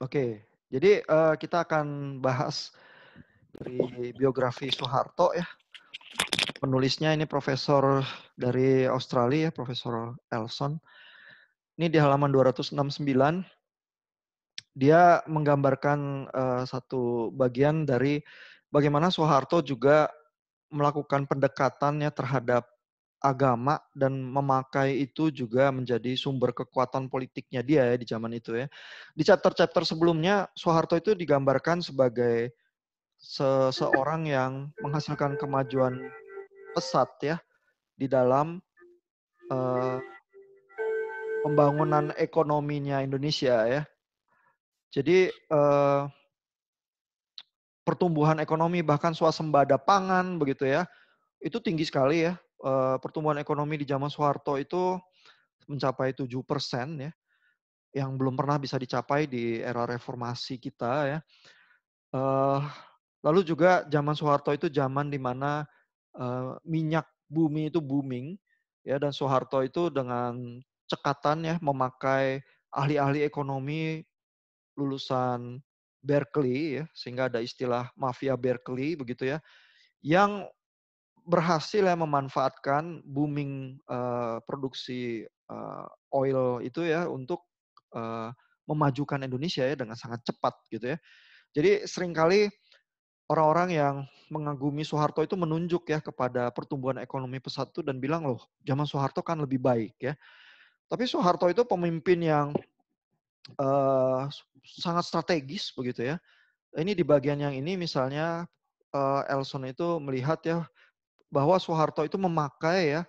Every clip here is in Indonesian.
Oke, jadi uh, kita akan bahas dari biografi Soeharto ya. Penulisnya ini profesor dari Australia, Profesor Elson. Ini di halaman 269. Dia menggambarkan uh, satu bagian dari bagaimana Soeharto juga melakukan pendekatannya terhadap agama dan memakai itu juga menjadi sumber kekuatan politiknya dia ya di zaman itu ya. Di chapter-chapter sebelumnya Soeharto itu digambarkan sebagai seseorang yang menghasilkan kemajuan pesat ya di dalam uh, pembangunan ekonominya Indonesia ya. Jadi uh, pertumbuhan ekonomi bahkan swasembada pangan begitu ya. Itu tinggi sekali ya Eh, pertumbuhan ekonomi di zaman Soeharto itu mencapai tujuh persen ya, yang belum pernah bisa dicapai di era reformasi kita ya. Eh, lalu juga zaman Soeharto itu zaman di mana eh, minyak bumi itu booming ya dan Soeharto itu dengan cekatan ya memakai ahli-ahli ekonomi lulusan Berkeley ya sehingga ada istilah mafia Berkeley begitu ya yang berhasil ya memanfaatkan booming uh, produksi uh, oil itu ya untuk uh, memajukan Indonesia ya dengan sangat cepat gitu ya. Jadi seringkali orang-orang yang mengagumi Soeharto itu menunjuk ya kepada pertumbuhan ekonomi pesat itu dan bilang loh zaman Soeharto kan lebih baik ya. Tapi Soeharto itu pemimpin yang uh, sangat strategis begitu ya. Ini di bagian yang ini misalnya uh, Elson itu melihat ya bahwa Soeharto itu memakai ya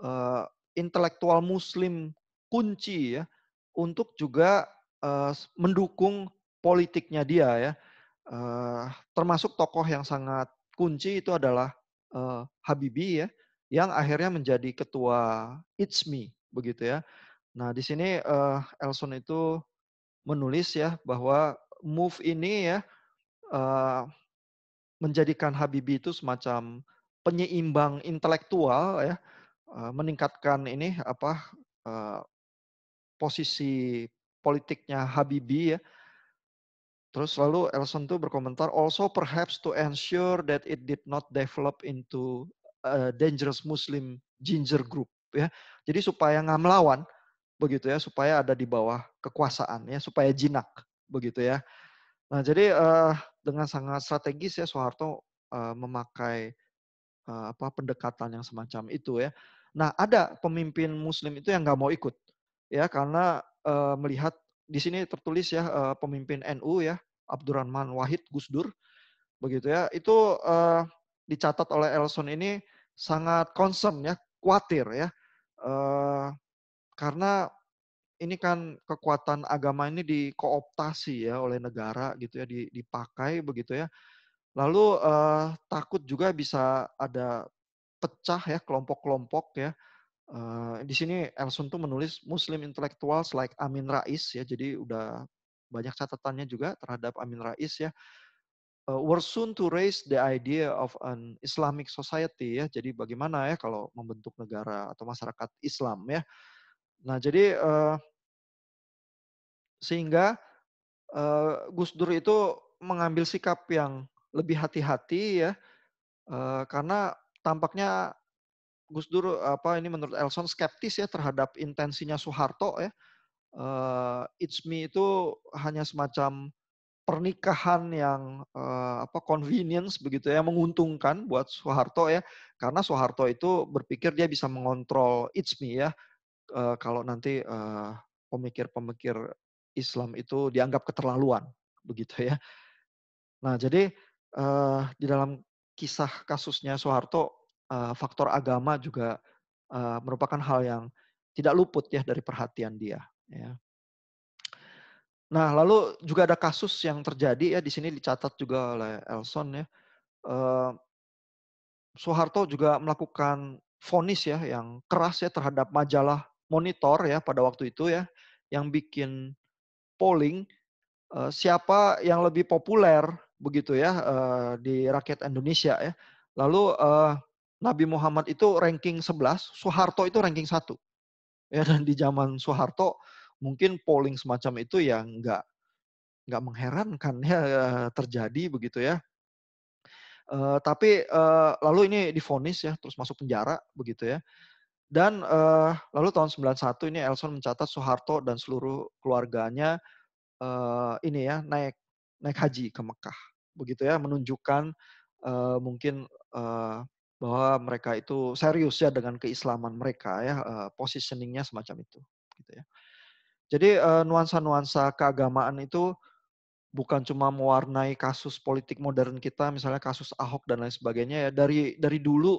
uh, intelektual Muslim kunci ya untuk juga uh, mendukung politiknya dia ya. Uh, termasuk tokoh yang sangat kunci itu adalah uh, Habibie ya, yang akhirnya menjadi ketua ITSMI begitu ya. Nah di sini uh, Elson itu menulis ya bahwa move ini ya uh, menjadikan Habibie itu semacam penyeimbang intelektual ya eh, meningkatkan ini apa eh, posisi politiknya Habibi ya. Terus lalu Elson tuh berkomentar also perhaps to ensure that it did not develop into a dangerous Muslim ginger group ya. Jadi supaya nggak melawan begitu ya, supaya ada di bawah kekuasaan ya, supaya jinak begitu ya. Nah, jadi uh, dengan sangat strategis ya Soeharto uh, memakai Eh, apa pendekatan yang semacam itu ya. Nah ada pemimpin Muslim itu yang nggak mau ikut ya karena uh, melihat di sini tertulis ya uh, pemimpin NU ya Abdurrahman Wahid Gus Dur begitu ya itu uh, dicatat oleh Elson ini sangat concern ya khawatir ya uh, karena ini kan kekuatan agama ini dikooptasi ya oleh negara gitu ya dipakai begitu ya Lalu uh, takut juga bisa ada pecah ya kelompok-kelompok ya. Uh, di sini Elson tuh menulis Muslim intellectuals like Amin Rais ya. Jadi udah banyak catatannya juga terhadap Amin Rais ya. Uh, were soon to raise the idea of an Islamic society ya. Jadi bagaimana ya kalau membentuk negara atau masyarakat Islam ya. Nah jadi uh, sehingga uh, Gus Dur itu mengambil sikap yang lebih hati-hati ya uh, karena tampaknya Gus Dur apa ini menurut Elson skeptis ya terhadap intensinya Soeharto ya. Uh, It's Me itu hanya semacam pernikahan yang uh, apa convenience begitu ya menguntungkan buat Soeharto ya karena Soeharto itu berpikir dia bisa mengontrol It's Me ya uh, kalau nanti uh, pemikir-pemikir Islam itu dianggap keterlaluan begitu ya. Nah jadi uh, di dalam kisah kasusnya Soeharto uh, faktor agama juga uh, merupakan hal yang tidak luput ya dari perhatian dia. Ya. Nah lalu juga ada kasus yang terjadi ya di sini dicatat juga oleh Elson ya. Uh, Soeharto juga melakukan fonis ya yang keras ya terhadap majalah monitor ya pada waktu itu ya yang bikin polling siapa yang lebih populer begitu ya eh, di rakyat Indonesia ya. Lalu eh, Nabi Muhammad itu ranking 11, Soeharto itu ranking 1. Ya dan di zaman Soeharto mungkin polling semacam itu yang enggak nggak mengherankan ya eh, terjadi begitu ya. tapi lalu ini difonis ya terus masuk penjara begitu ya. Dan uh, lalu tahun 91 ini Elson mencatat Soeharto dan seluruh keluarganya uh, ini ya naik naik haji ke Mekah begitu ya menunjukkan uh, mungkin uh, bahwa mereka itu serius ya dengan keislaman mereka ya uh, positioningnya semacam itu gitu ya jadi uh, nuansa-nuansa keagamaan itu bukan cuma mewarnai kasus politik modern kita misalnya kasus Ahok dan lain sebagainya ya dari dari dulu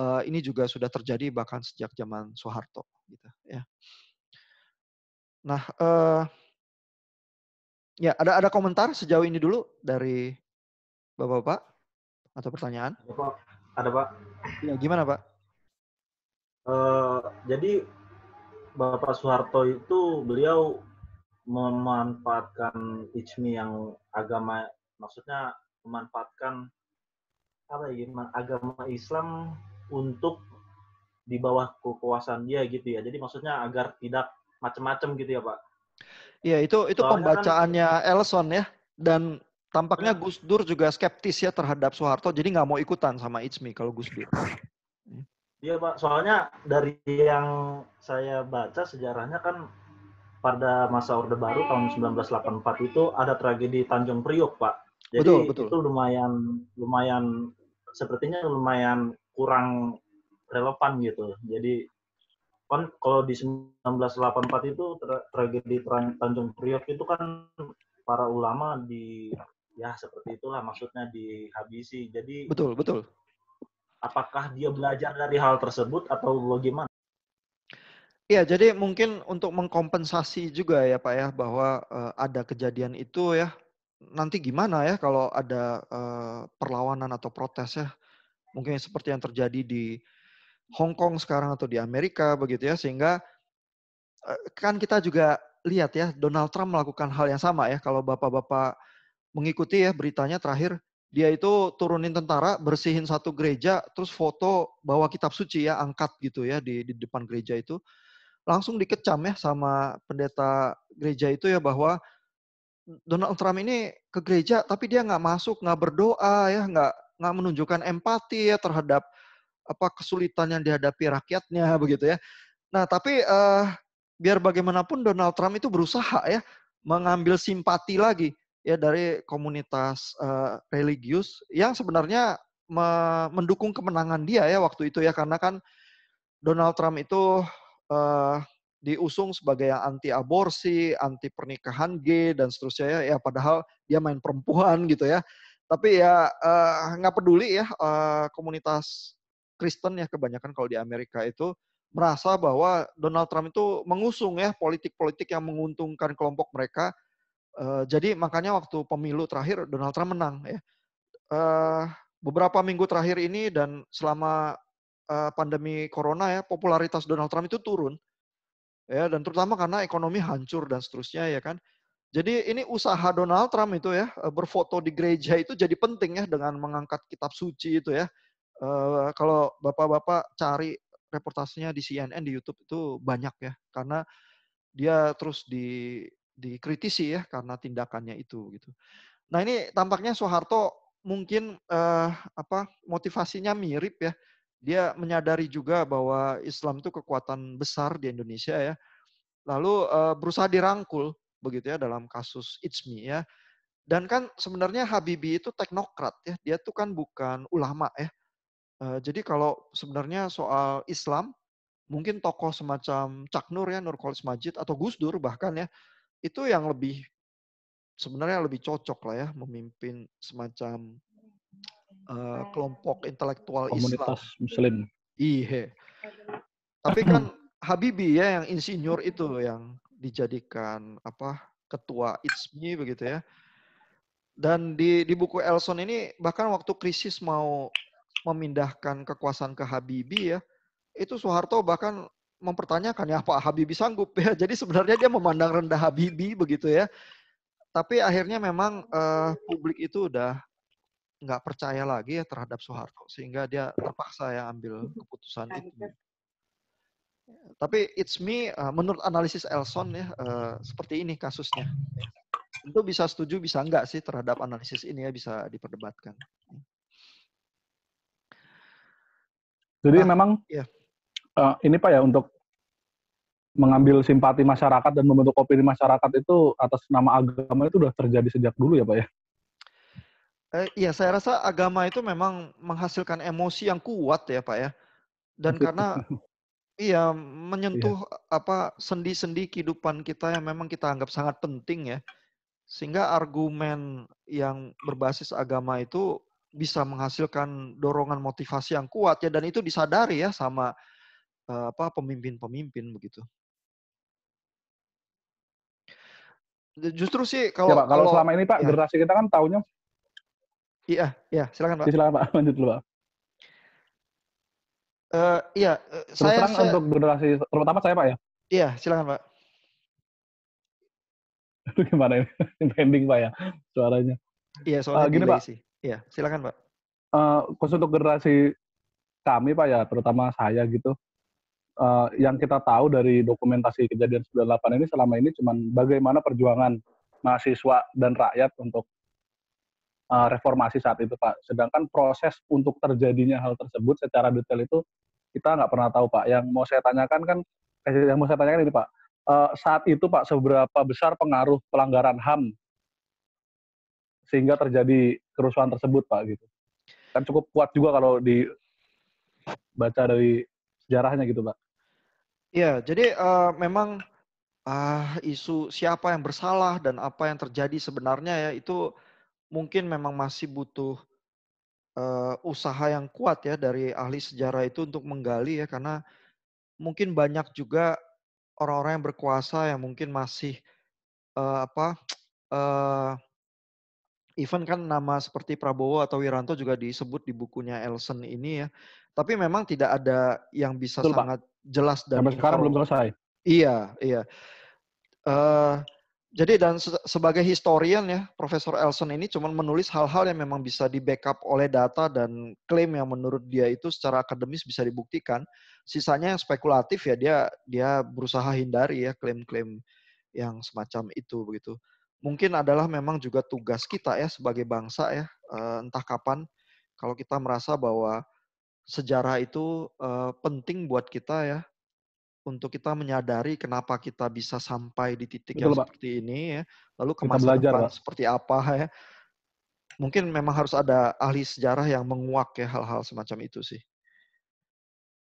uh, ini juga sudah terjadi bahkan sejak zaman Soeharto gitu ya nah uh, Ya, ada ada komentar sejauh ini dulu dari Bapak-bapak atau pertanyaan? Ada, Pak. Ada, Pak. Ya, gimana, Pak? Uh, jadi Bapak Soeharto itu beliau memanfaatkan ijmi yang agama maksudnya memanfaatkan apa ya agama Islam untuk di bawah kekuasaan dia gitu ya. Jadi maksudnya agar tidak macam-macam gitu ya, Pak. Iya, itu itu Soalnya kan pembacaannya kan, Elson ya dan tampaknya iya. Gus Dur juga skeptis ya terhadap Soeharto jadi nggak mau ikutan sama Ichmi kalau Gus Dur. Iya Pak, soalnya dari yang saya baca sejarahnya kan pada masa Orde Baru tahun 1984 itu ada tragedi Tanjung Priok Pak. Jadi betul, betul. itu lumayan lumayan sepertinya lumayan kurang relevan gitu. Jadi kan kalau di 1984 itu tragedi Tanjung Priok itu kan para ulama di ya seperti itulah maksudnya dihabisi. Jadi Betul, betul. Apakah dia belajar dari hal tersebut atau bagaimana? Iya, jadi mungkin untuk mengkompensasi juga ya Pak ya bahwa uh, ada kejadian itu ya. Nanti gimana ya kalau ada uh, perlawanan atau protes ya? Mungkin seperti yang terjadi di Hong Kong sekarang atau di Amerika begitu ya sehingga eh, kan kita juga lihat ya Donald Trump melakukan hal yang sama ya kalau bapak-bapak mengikuti ya beritanya terakhir dia itu turunin tentara bersihin satu gereja terus foto bawa kitab suci ya angkat gitu ya di, di depan gereja itu langsung dikecam ya sama pendeta gereja itu ya bahwa Donald Trump ini ke gereja tapi dia nggak masuk nggak berdoa ya nggak nggak menunjukkan empati ya terhadap apa kesulitan yang dihadapi rakyatnya begitu ya. Nah, tapi uh, biar bagaimanapun Donald Trump itu berusaha ya mengambil simpati lagi ya dari komunitas uh, religius yang sebenarnya me mendukung kemenangan dia ya waktu itu ya karena kan Donald Trump itu uh, diusung sebagai anti aborsi, anti pernikahan gay dan seterusnya ya, ya padahal dia main perempuan gitu ya. Tapi ya nggak uh, peduli ya uh, komunitas Kristen ya kebanyakan kalau di Amerika itu merasa bahwa Donald Trump itu mengusung ya politik-politik yang menguntungkan kelompok mereka. Eh, jadi makanya waktu pemilu terakhir Donald Trump menang ya. Eh, beberapa minggu terakhir ini dan selama eh, pandemi corona ya popularitas Donald Trump itu turun. Ya dan terutama karena ekonomi hancur dan seterusnya ya kan. Jadi ini usaha Donald Trump itu ya berfoto di gereja itu jadi penting ya dengan mengangkat kitab suci itu ya Eh, kalau bapak-bapak cari reportasinya di CNN di YouTube itu banyak ya karena dia terus di dikritisi ya karena tindakannya itu gitu. Nah ini tampaknya Soeharto mungkin uh, apa motivasinya mirip ya. Dia menyadari juga bahwa Islam itu kekuatan besar di Indonesia ya. Lalu uh, berusaha dirangkul begitu ya dalam kasus Ijmi ya. Dan kan sebenarnya Habibie itu teknokrat ya. Dia tuh kan bukan ulama ya. Eh, jadi kalau sebenarnya soal Islam, mungkin tokoh semacam Cak Nur ya, Nur Kholis Majid atau Gus Dur bahkan ya, itu yang lebih sebenarnya lebih cocok lah ya memimpin semacam uh, kelompok intelektual Komunitas Islam. Muslim. Iya. Tapi kan Habibi ya yang insinyur itu yang dijadikan apa ketua ISMI begitu ya. Dan di di buku Elson ini bahkan waktu krisis mau memindahkan kekuasaan ke Habibie ya, itu Soeharto bahkan mempertanyakan ya apa Habibie sanggup ya. Jadi sebenarnya dia memandang rendah Habibie begitu ya. Tapi akhirnya memang uh, publik itu udah nggak percaya lagi ya terhadap Soeharto sehingga dia terpaksa ya ambil keputusan itu. Tapi it's me uh, menurut analisis Elson ya uh, seperti ini kasusnya. Tentu bisa setuju bisa enggak sih terhadap analisis ini ya bisa diperdebatkan. Jadi ah, memang iya. uh, ini Pak ya untuk mengambil simpati masyarakat dan membentuk opini masyarakat itu atas nama agama itu sudah terjadi sejak dulu ya Pak ya? Eh, iya, saya rasa agama itu memang menghasilkan emosi yang kuat ya Pak ya. Dan karena iya menyentuh iya. apa sendi-sendi kehidupan kita yang memang kita anggap sangat penting ya. Sehingga argumen yang berbasis agama itu bisa menghasilkan dorongan motivasi yang kuat ya dan itu disadari ya sama eh, apa pemimpin-pemimpin begitu. Justru sih kalau ya, kalau, selama ini Pak ya. generasi kita kan tahunya Iya, iya, silakan Pak. silakan Pak, lanjut dulu Pak. Uh, iya, eh, Terus saya, saya untuk generasi terutama saya Pak ya. Iya, silakan Pak. itu gimana ini? Pending Pak ya suaranya. Iya, soalnya uh, gini, Pak. Sih. Iya, silakan Pak. Uh, khusus untuk generasi kami Pak ya, terutama saya gitu, uh, yang kita tahu dari dokumentasi kejadian 98 ini selama ini cuman bagaimana perjuangan mahasiswa dan rakyat untuk uh, reformasi saat itu Pak. Sedangkan proses untuk terjadinya hal tersebut secara detail itu kita nggak pernah tahu Pak. Yang mau saya tanyakan kan, eh, yang mau saya tanyakan ini Pak, uh, saat itu Pak seberapa besar pengaruh pelanggaran HAM sehingga terjadi kerusuhan tersebut Pak gitu. Kan cukup kuat juga kalau dibaca dari sejarahnya gitu Pak. Iya, jadi uh, memang uh, isu siapa yang bersalah dan apa yang terjadi sebenarnya ya itu mungkin memang masih butuh uh, usaha yang kuat ya dari ahli sejarah itu untuk menggali ya karena mungkin banyak juga orang-orang yang berkuasa yang mungkin masih uh, apa uh, even kan nama seperti Prabowo atau Wiranto juga disebut di bukunya Elson ini ya. Tapi memang tidak ada yang bisa Betul, sangat Pak. jelas dan sampai sekarang belum selesai. Iya, iya. Uh, jadi dan se sebagai historian ya, Profesor Elson ini cuma menulis hal-hal yang memang bisa di backup oleh data dan klaim yang menurut dia itu secara akademis bisa dibuktikan. Sisanya yang spekulatif ya dia dia berusaha hindari ya klaim-klaim yang semacam itu begitu mungkin adalah memang juga tugas kita ya sebagai bangsa ya eh, entah kapan kalau kita merasa bahwa sejarah itu eh, penting buat kita ya untuk kita menyadari kenapa kita bisa sampai di titik Betul, yang Pak. seperti ini ya lalu ke masa belajar, depan Pak. seperti apa ya mungkin memang harus ada ahli sejarah yang menguak ya hal-hal semacam itu sih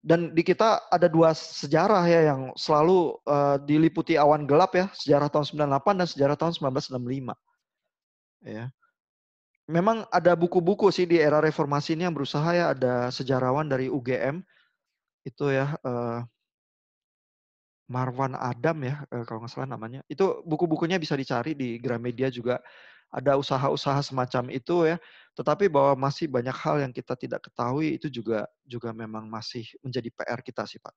dan di kita ada dua sejarah ya yang selalu uh, diliputi awan gelap ya, sejarah tahun 98 dan sejarah tahun 1965. Ya. Memang ada buku-buku sih di era reformasi ini yang berusaha ya ada sejarawan dari UGM itu ya uh, Marwan Adam ya uh, kalau nggak salah namanya. Itu buku-bukunya bisa dicari di Gramedia juga ada usaha-usaha semacam itu ya tetapi bahwa masih banyak hal yang kita tidak ketahui itu juga juga memang masih menjadi PR kita sih Pak.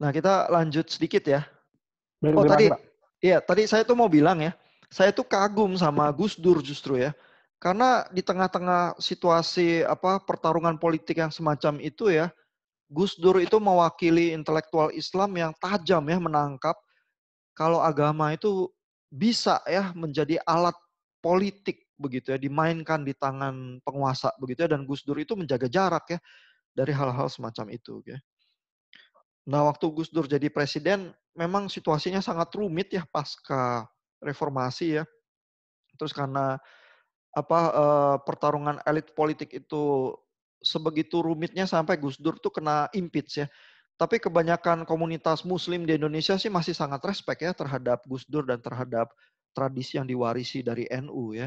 Nah, kita lanjut sedikit ya. Baru oh, tadi Pak. Iya, tadi saya tuh mau bilang ya, saya tuh kagum sama Gus Dur justru ya. Karena di tengah-tengah situasi apa pertarungan politik yang semacam itu ya, Gus Dur itu mewakili intelektual Islam yang tajam ya menangkap kalau agama itu bisa ya menjadi alat politik begitu ya dimainkan di tangan penguasa begitu ya dan Gus Dur itu menjaga jarak ya dari hal-hal semacam itu ya. Nah, waktu Gus Dur jadi presiden memang situasinya sangat rumit ya pasca reformasi ya. Terus karena apa eh, pertarungan elit politik itu sebegitu rumitnya sampai Gus Dur tuh kena impeach ya. Tapi kebanyakan komunitas muslim di Indonesia sih masih sangat respek ya terhadap Gus Dur dan terhadap tradisi yang diwarisi dari NU ya.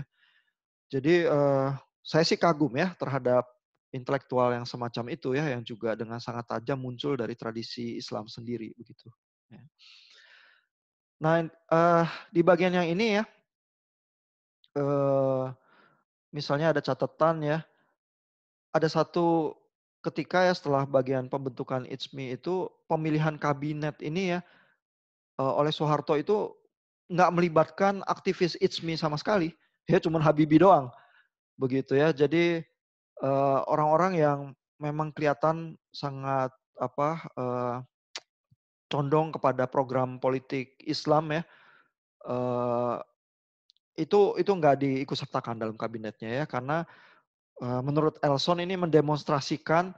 Jadi eh, saya sih kagum ya terhadap intelektual yang semacam itu ya yang juga dengan sangat tajam muncul dari tradisi Islam sendiri begitu. Ya. Nah, uh, di bagian yang ini ya, uh, misalnya ada catatan ya, ada satu ketika ya setelah bagian pembentukan ITSMI itu pemilihan kabinet ini ya eh, oleh Soeharto itu nggak melibatkan aktivis ITSMI sama sekali. Ya cuman Habibie doang. Begitu ya. Jadi eh, orang-orang yang memang kelihatan sangat apa eh, condong kepada program politik Islam ya. itu itu nggak diikutsertakan dalam kabinetnya ya karena Eh, menurut Elson ini mendemonstrasikan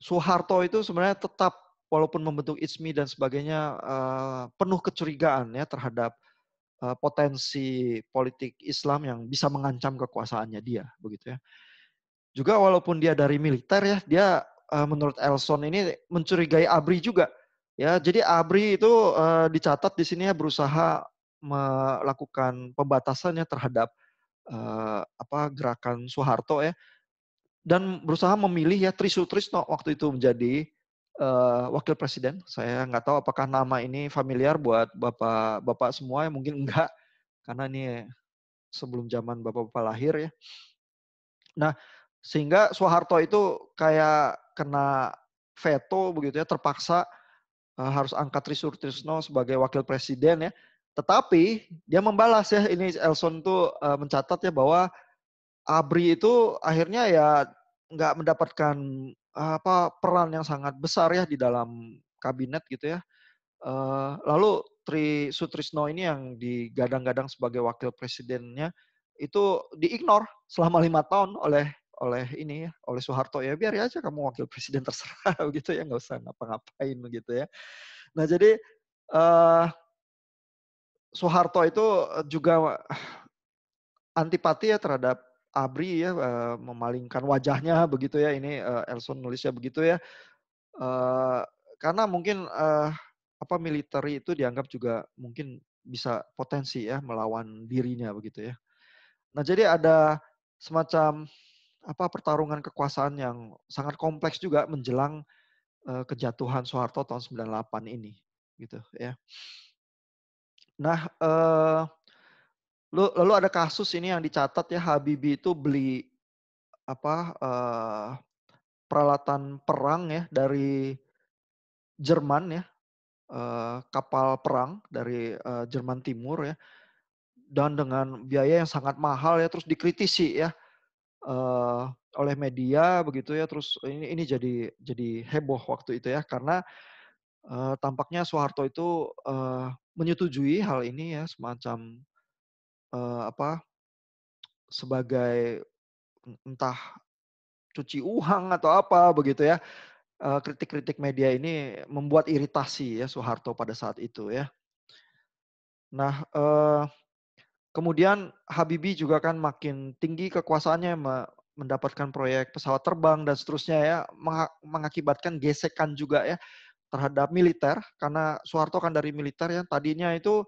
Soeharto itu sebenarnya tetap walaupun membentuk ISMI dan sebagainya eh, penuh kecurigaan ya terhadap eh, potensi politik Islam yang bisa mengancam kekuasaannya dia begitu ya. Juga walaupun dia dari militer ya, dia menurut Elson ini mencurigai Abri juga. Ya, jadi Abri itu dicatat di sini ya berusaha melakukan pembatasannya terhadap uh, apa gerakan Soeharto ya dan berusaha memilih ya Tri Sutrisno waktu itu menjadi uh, wakil presiden. Saya nggak tahu apakah nama ini familiar buat bapak bapak semua ya mungkin enggak karena ini sebelum zaman bapak-bapak lahir ya. Nah sehingga Soeharto itu kayak kena veto begitu ya terpaksa eh, harus angkat Trisutrisno sebagai wakil presiden ya tetapi dia membalas ya ini Elson tuh eh, mencatat ya bahwa Abri itu akhirnya ya nggak mendapatkan eh, apa peran yang sangat besar ya di dalam kabinet gitu ya. Eh, lalu Tri Sutrisno ini yang digadang-gadang sebagai wakil presidennya itu diignore selama lima tahun oleh oleh ini ya, oleh Soeharto ya biar ya aja kamu wakil presiden terserah gitu ya nggak usah ngapa-ngapain gitu ya. Nah jadi Soeharto itu eh, juga eh, antipati ya terhadap Abri ya eh, memalingkan wajahnya begitu ya ini Elson nulisnya begitu ya karena mungkin apa militer itu dianggap juga mungkin bisa potensi ya melawan dirinya begitu ya nah jadi ada semacam apa pertarungan kekuasaan yang sangat kompleks juga menjelang kejatuhan Soeharto tahun 98 ini gitu ya Nah, uh, lalu ada kasus ini yang dicatat ya Habibi itu beli apa uh, peralatan perang ya dari Jerman ya uh, kapal perang dari uh, Jerman Timur ya dan dengan biaya yang sangat mahal ya terus dikritisi ya uh, oleh media begitu ya terus ini ini jadi jadi heboh waktu itu ya karena uh, tampaknya Soeharto itu uh, menyetujui hal ini ya semacam uh, apa sebagai entah cuci uang atau apa begitu ya kritik-kritik uh, media ini membuat iritasi ya Soeharto pada saat itu ya. Nah uh, kemudian Habibie juga kan makin tinggi kekuasaannya mendapatkan proyek pesawat terbang dan seterusnya ya mengakibatkan gesekan juga ya terhadap militer karena Soeharto kan dari militer yang tadinya itu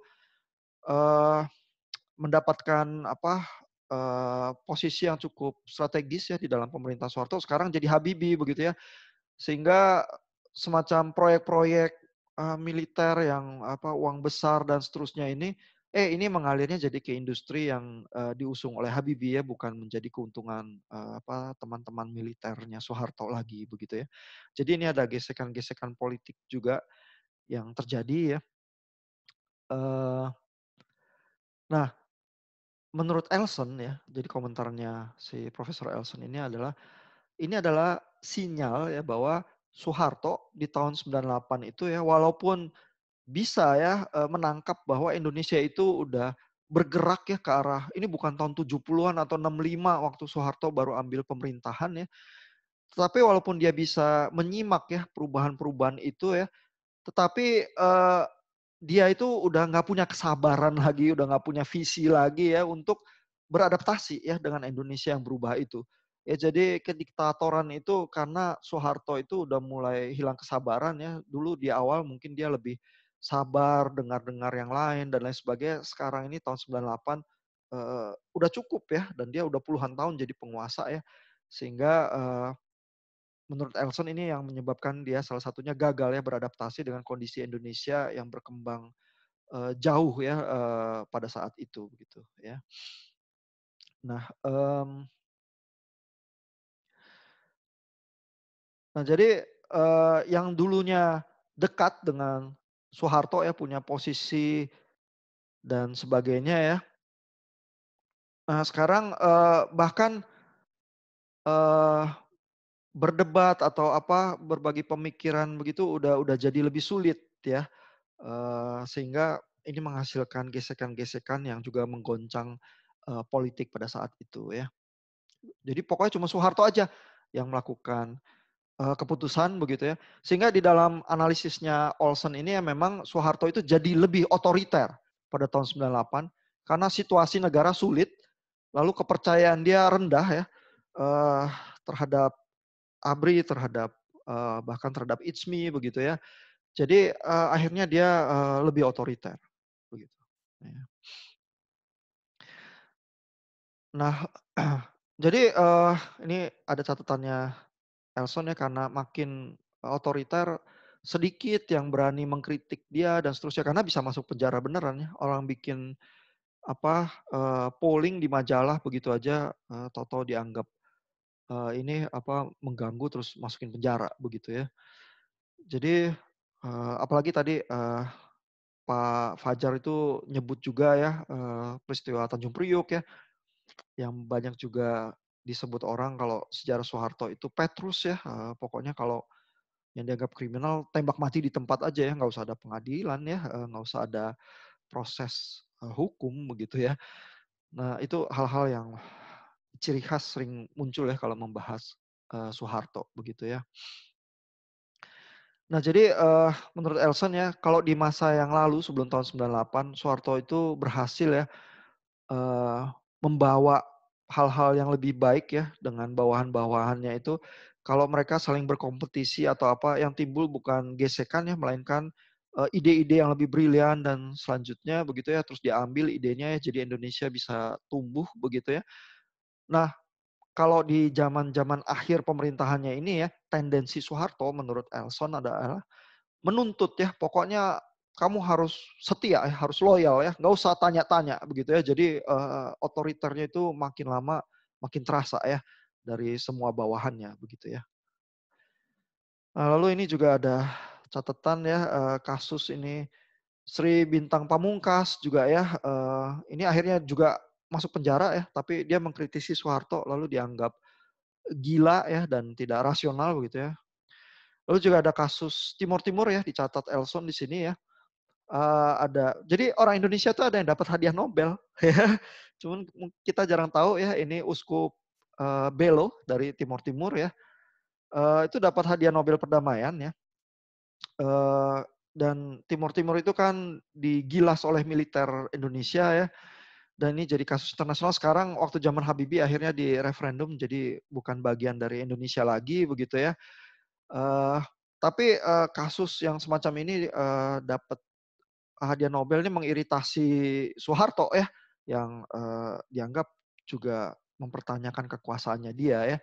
uh, mendapatkan apa uh, posisi yang cukup strategis ya di dalam pemerintah Soeharto sekarang jadi Habibi begitu ya sehingga semacam proyek-proyek uh, militer yang apa uang besar dan seterusnya ini eh ini mengalirnya jadi ke industri yang uh, diusung oleh Habibie ya bukan menjadi keuntungan uh, apa teman-teman militernya Soeharto lagi begitu ya. Jadi ini ada gesekan-gesekan politik juga yang terjadi ya. Uh, nah, menurut Elson ya, jadi komentarnya si Profesor Elson ini adalah ini adalah sinyal ya bahwa Soeharto di tahun 98 itu ya walaupun bisa ya eh, menangkap bahwa Indonesia itu udah bergerak ya ke arah ini bukan tahun 70-an atau 65 waktu Soeharto baru ambil pemerintahan ya. Tetapi walaupun dia bisa menyimak ya perubahan-perubahan itu ya, tetapi eh, dia itu udah nggak punya kesabaran lagi, udah nggak punya visi lagi ya untuk beradaptasi ya dengan Indonesia yang berubah itu. Ya jadi kediktatoran itu karena Soeharto itu udah mulai hilang kesabaran ya. Dulu di awal mungkin dia lebih sabar, dengar-dengar yang lain dan lain sebagainya. Sekarang ini tahun 98 uh, eh, udah cukup ya dan dia udah puluhan tahun jadi penguasa ya. Sehingga uh, menurut Elson ini yang menyebabkan dia salah satunya gagal ya beradaptasi dengan kondisi Indonesia yang berkembang uh, jauh ya uh, pada saat itu gitu ya. Nah, um, nah jadi uh, yang dulunya dekat dengan Soeharto ya punya posisi dan sebagainya ya. Nah sekarang eh, bahkan eh, berdebat atau apa berbagi pemikiran begitu udah udah jadi lebih sulit ya eh, sehingga ini menghasilkan gesekan-gesekan yang juga menggoncang eh, politik pada saat itu ya. Jadi pokoknya cuma Soeharto aja yang melakukan uh, keputusan begitu ya. Sehingga di dalam analisisnya Olson ini ya memang Soeharto itu jadi lebih otoriter pada tahun 98 karena situasi negara sulit, lalu kepercayaan dia rendah ya uh, terhadap ABRI, terhadap uh, bahkan terhadap ITSMI begitu ya. Jadi uh, akhirnya dia uh, lebih otoriter begitu. Ya. Nah, jadi uh, ini ada catatannya Elson ya karena makin eh, otoriter sedikit yang berani mengkritik dia dan seterusnya karena bisa masuk penjara beneran ya orang bikin apa uh, polling di majalah begitu aja uh, Toto dianggap uh, ini apa mengganggu terus masukin penjara begitu ya jadi uh, apalagi tadi uh, Pak Fajar itu nyebut juga ya peristiwa Tanjung Priok ya yang banyak juga disebut orang kalau sejarah Soeharto itu Petrus ya. Eh, pokoknya kalau yang dianggap kriminal tembak mati di tempat aja ya, nggak usah ada pengadilan ya, eh, nggak usah ada proses eh, hukum begitu ya. Nah itu hal-hal yang ciri khas sering muncul ya kalau membahas Soeharto begitu ya. Nah jadi menurut Elson ya kalau di masa yang lalu sebelum tahun 98 Soeharto itu berhasil ya membawa hal-hal yang lebih baik ya dengan bawahan-bawahannya itu kalau mereka saling berkompetisi atau apa yang timbul bukan gesekan ya melainkan eh, ide-ide yang lebih brilian dan selanjutnya begitu ya terus diambil idenya ya jadi Indonesia bisa tumbuh begitu ya. Nah, kalau di zaman-zaman akhir pemerintahannya ini ya tendensi Soeharto menurut Elson adalah menuntut ya pokoknya kamu harus setia, eh, harus loyal ya, nggak usah tanya-tanya begitu ya. Jadi uh, otoriternya itu makin lama makin terasa ya dari semua bawahannya begitu ya. Nah, lalu ini juga ada catatan ya uh, kasus ini Sri Bintang Pamungkas juga ya. Uh, ini akhirnya juga masuk penjara ya, tapi dia mengkritisi Soeharto lalu dianggap gila ya dan tidak rasional begitu ya. Lalu juga ada kasus Timur Timur ya dicatat Elson di sini ya uh, ada jadi orang Indonesia tuh ada yang dapat hadiah Nobel ya cuman kita jarang tahu ya ini uskup uh, Belo dari Timur Timur ya uh, itu dapat hadiah Nobel perdamaian ya uh, dan Timur Timur itu kan digilas oleh militer Indonesia ya dan ini jadi kasus internasional sekarang waktu zaman Habibie akhirnya di referendum jadi bukan bagian dari Indonesia lagi begitu ya uh, tapi uh, kasus yang semacam ini uh, dapat hadiah Nobel ini mengiritasi Soeharto ya yang eh, dianggap juga mempertanyakan kekuasaannya dia ya.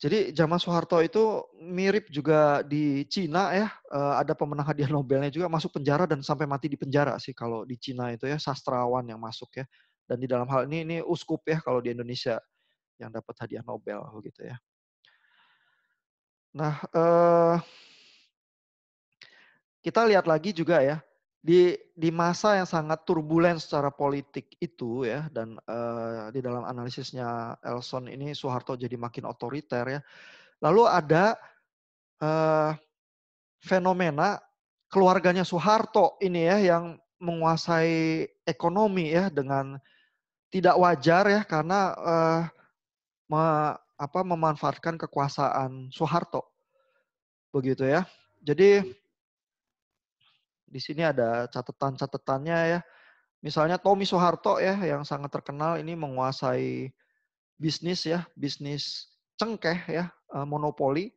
Jadi zaman Soeharto itu mirip juga di Cina ya, eh, ada pemenang hadiah Nobelnya juga masuk penjara dan sampai mati di penjara sih kalau di Cina itu ya sastrawan yang masuk ya. Dan di dalam hal ini ini uskup ya kalau di Indonesia yang dapat hadiah Nobel gitu ya. Nah, eh, kita lihat lagi juga ya di di masa yang sangat turbulen secara politik itu ya dan uh, di dalam analisisnya Elson ini Soeharto jadi makin otoriter ya. Lalu ada uh, fenomena keluarganya Soeharto ini ya yang menguasai ekonomi ya dengan tidak wajar ya karena uh, me, apa memanfaatkan kekuasaan Soeharto. Begitu ya. Jadi hmm. Di sini ada catatan-catatannya ya. Misalnya Tommy Soeharto ya yang sangat terkenal ini menguasai bisnis ya, bisnis cengkeh ya, eh, monopoli.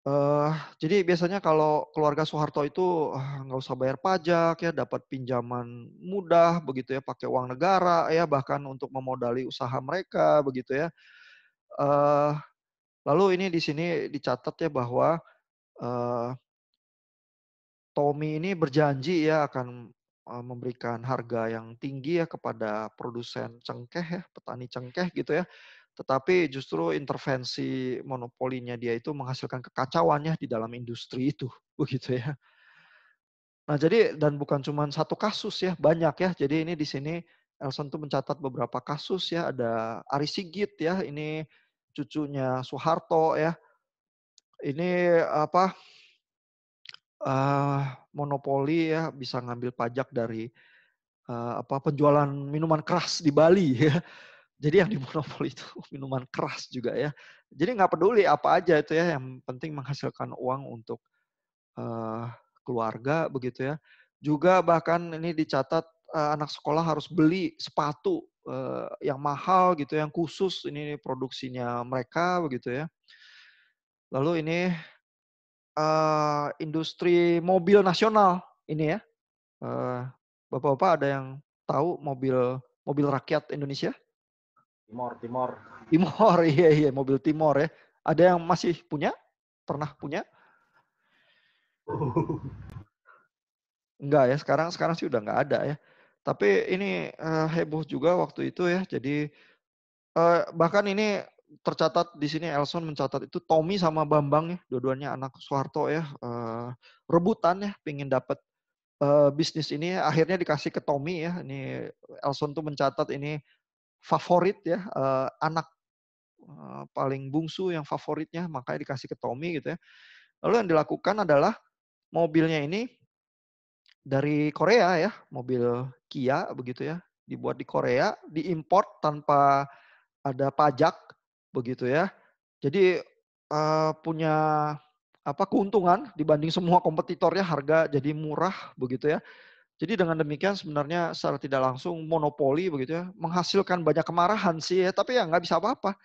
Uh, jadi biasanya kalau keluarga Soeharto itu ah, nggak uh, usah bayar pajak ya, dapat pinjaman mudah begitu ya, pakai uang negara ya, bahkan untuk memodali usaha mereka begitu ya. Uh, lalu ini di sini dicatat ya bahwa uh, Tommy ini berjanji ya akan memberikan harga yang tinggi ya kepada produsen cengkeh ya, petani cengkeh gitu ya. Tetapi justru intervensi monopolinya dia itu menghasilkan kekacauannya di dalam industri itu, begitu ya. Nah, jadi dan bukan cuma satu kasus ya, banyak ya. Jadi ini di sini Elson tuh mencatat beberapa kasus ya, ada Ari Sigit ya, ini cucunya Soeharto ya. Ini apa uh, monopoli ya bisa ngambil pajak dari uh, apa penjualan minuman keras di Bali ya. Jadi yang dimonopoli itu minuman keras juga ya. Jadi nggak peduli apa aja itu ya, yang penting menghasilkan uang untuk uh, keluarga begitu ya. Juga bahkan ini dicatat uh, anak sekolah harus beli sepatu uh, yang mahal gitu, yang khusus ini produksinya mereka begitu ya. Lalu ini Eh, industri mobil nasional ini ya. bapak eh, Bapak-bapak ada yang tahu mobil mobil rakyat Indonesia? Timor, Timor. Timor, iya iya, mobil Timor ya. Ada yang masih punya? Pernah punya? Enggak ya, sekarang sekarang sih udah enggak ada ya. Tapi ini uh, heboh juga waktu itu ya. Jadi uh, bahkan ini tercatat di sini Elson mencatat itu Tommy sama Bambang ya, dua-duanya anak Soeharto ya, uh, rebutan ya, pingin dapat eh, bisnis ini ya, akhirnya dikasih ke Tommy ya. Ini Elson tuh mencatat ini favorit ya, eh, anak paling bungsu yang favoritnya makanya dikasih ke Tommy gitu ya. Lalu yang dilakukan adalah mobilnya ini dari Korea ya, mobil Kia begitu ya, dibuat di Korea, diimpor tanpa ada pajak begitu ya. Jadi uh, punya apa keuntungan dibanding semua kompetitornya harga jadi murah begitu ya. Jadi dengan demikian sebenarnya secara tidak langsung monopoli begitu ya menghasilkan banyak kemarahan sih ya, tapi ya nggak bisa apa-apa.